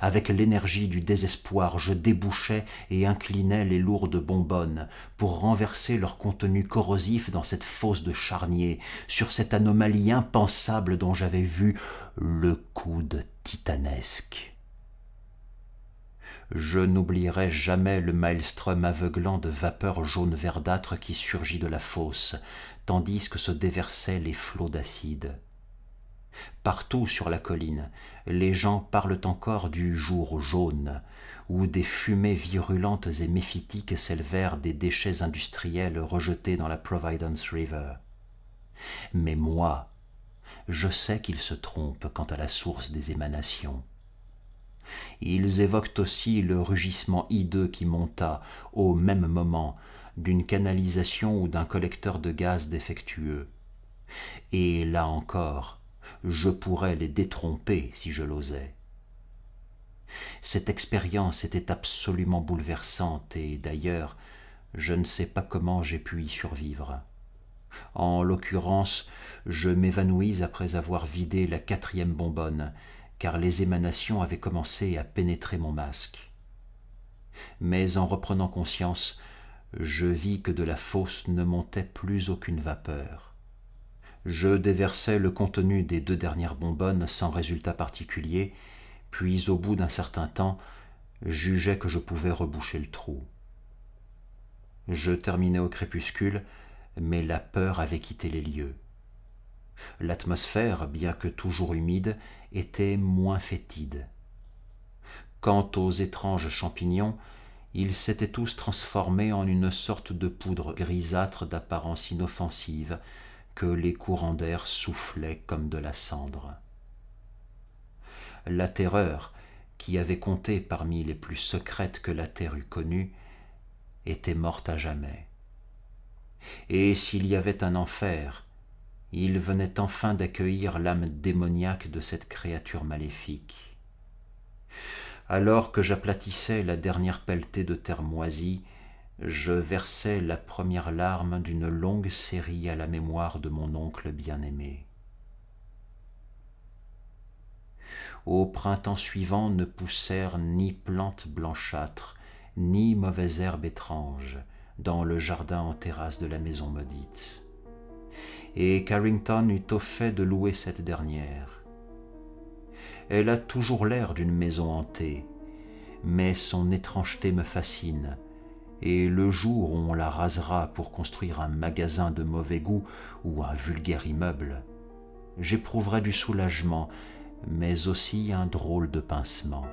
Avec l'énergie du désespoir, je débouchais et inclinais les lourdes bonbonnes pour renverser leur contenu corrosif dans cette fosse de charnier, sur cette anomalie impensable dont j'avais vu le coude titanesque. Je n'oublierai jamais le maelstrom aveuglant de vapeur jaune verdâtre qui surgit de la fosse, tandis que se déversaient les flots d'acide. Partout sur la colline, les gens parlent encore du jour jaune, où des fumées virulentes et méphitiques s'élevèrent des déchets industriels rejetés dans la Providence River. Mais moi, je sais qu'ils se trompent quant à la source des émanations. Ils évoquent aussi le rugissement hideux qui monta, au même moment, d'une canalisation ou d'un collecteur de gaz défectueux. Et là encore, je pourrais les détromper si je l'osais. Cette expérience était absolument bouleversante et d'ailleurs, je ne sais pas comment j'ai pu y survivre. En l'occurrence, je m'évanouis après avoir vidé la quatrième bonbonne, car les émanations avaient commencé à pénétrer mon masque. Mais en reprenant conscience, je vis que de la fosse ne montait plus aucune vapeur. Je déversai le contenu des deux dernières bonbonnes sans résultat particulier, puis au bout d'un certain temps, jugeai que je pouvais reboucher le trou. Je terminai au crépuscule, mais la peur avait quitté les lieux. L'atmosphère, bien que toujours humide, était moins fétide. Quant aux étranges champignons, ils s'étaient tous transformés en une sorte de poudre grisâtre d'apparence inoffensive que les courants d'air soufflaient comme de la cendre. La terreur, qui avait compté parmi les plus secrètes que la terre eût connues, était morte à jamais. Et s'il y avait un enfer, il venait enfin d'accueillir l'âme démoniaque de cette créature maléfique alors que j'aplatissais la dernière pelletée de terre moisie, je versais la première larme d'une longue série à la mémoire de mon oncle bien-aimé. Au printemps suivant ne poussèrent ni plantes blanchâtres, ni mauvaises herbes étranges, dans le jardin en terrasse de la maison maudite. Et Carrington eut au fait de louer cette dernière elle a toujours l'air d'une maison hantée, mais son étrangeté me fascine, et le jour où on la rasera pour construire un magasin de mauvais goût ou un vulgaire immeuble, j'éprouverai du soulagement, mais aussi un drôle de pincement.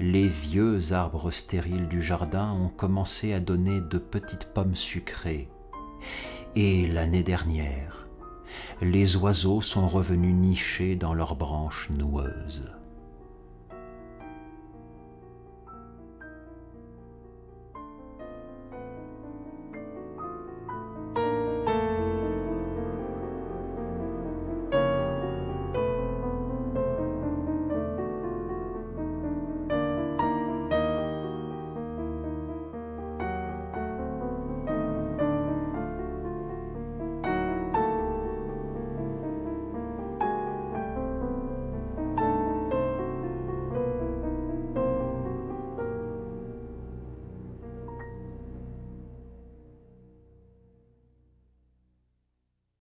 Les vieux arbres stériles du jardin ont commencé à donner de petites pommes sucrées, et l'année dernière, les oiseaux sont revenus nicher dans leurs branches noueuses.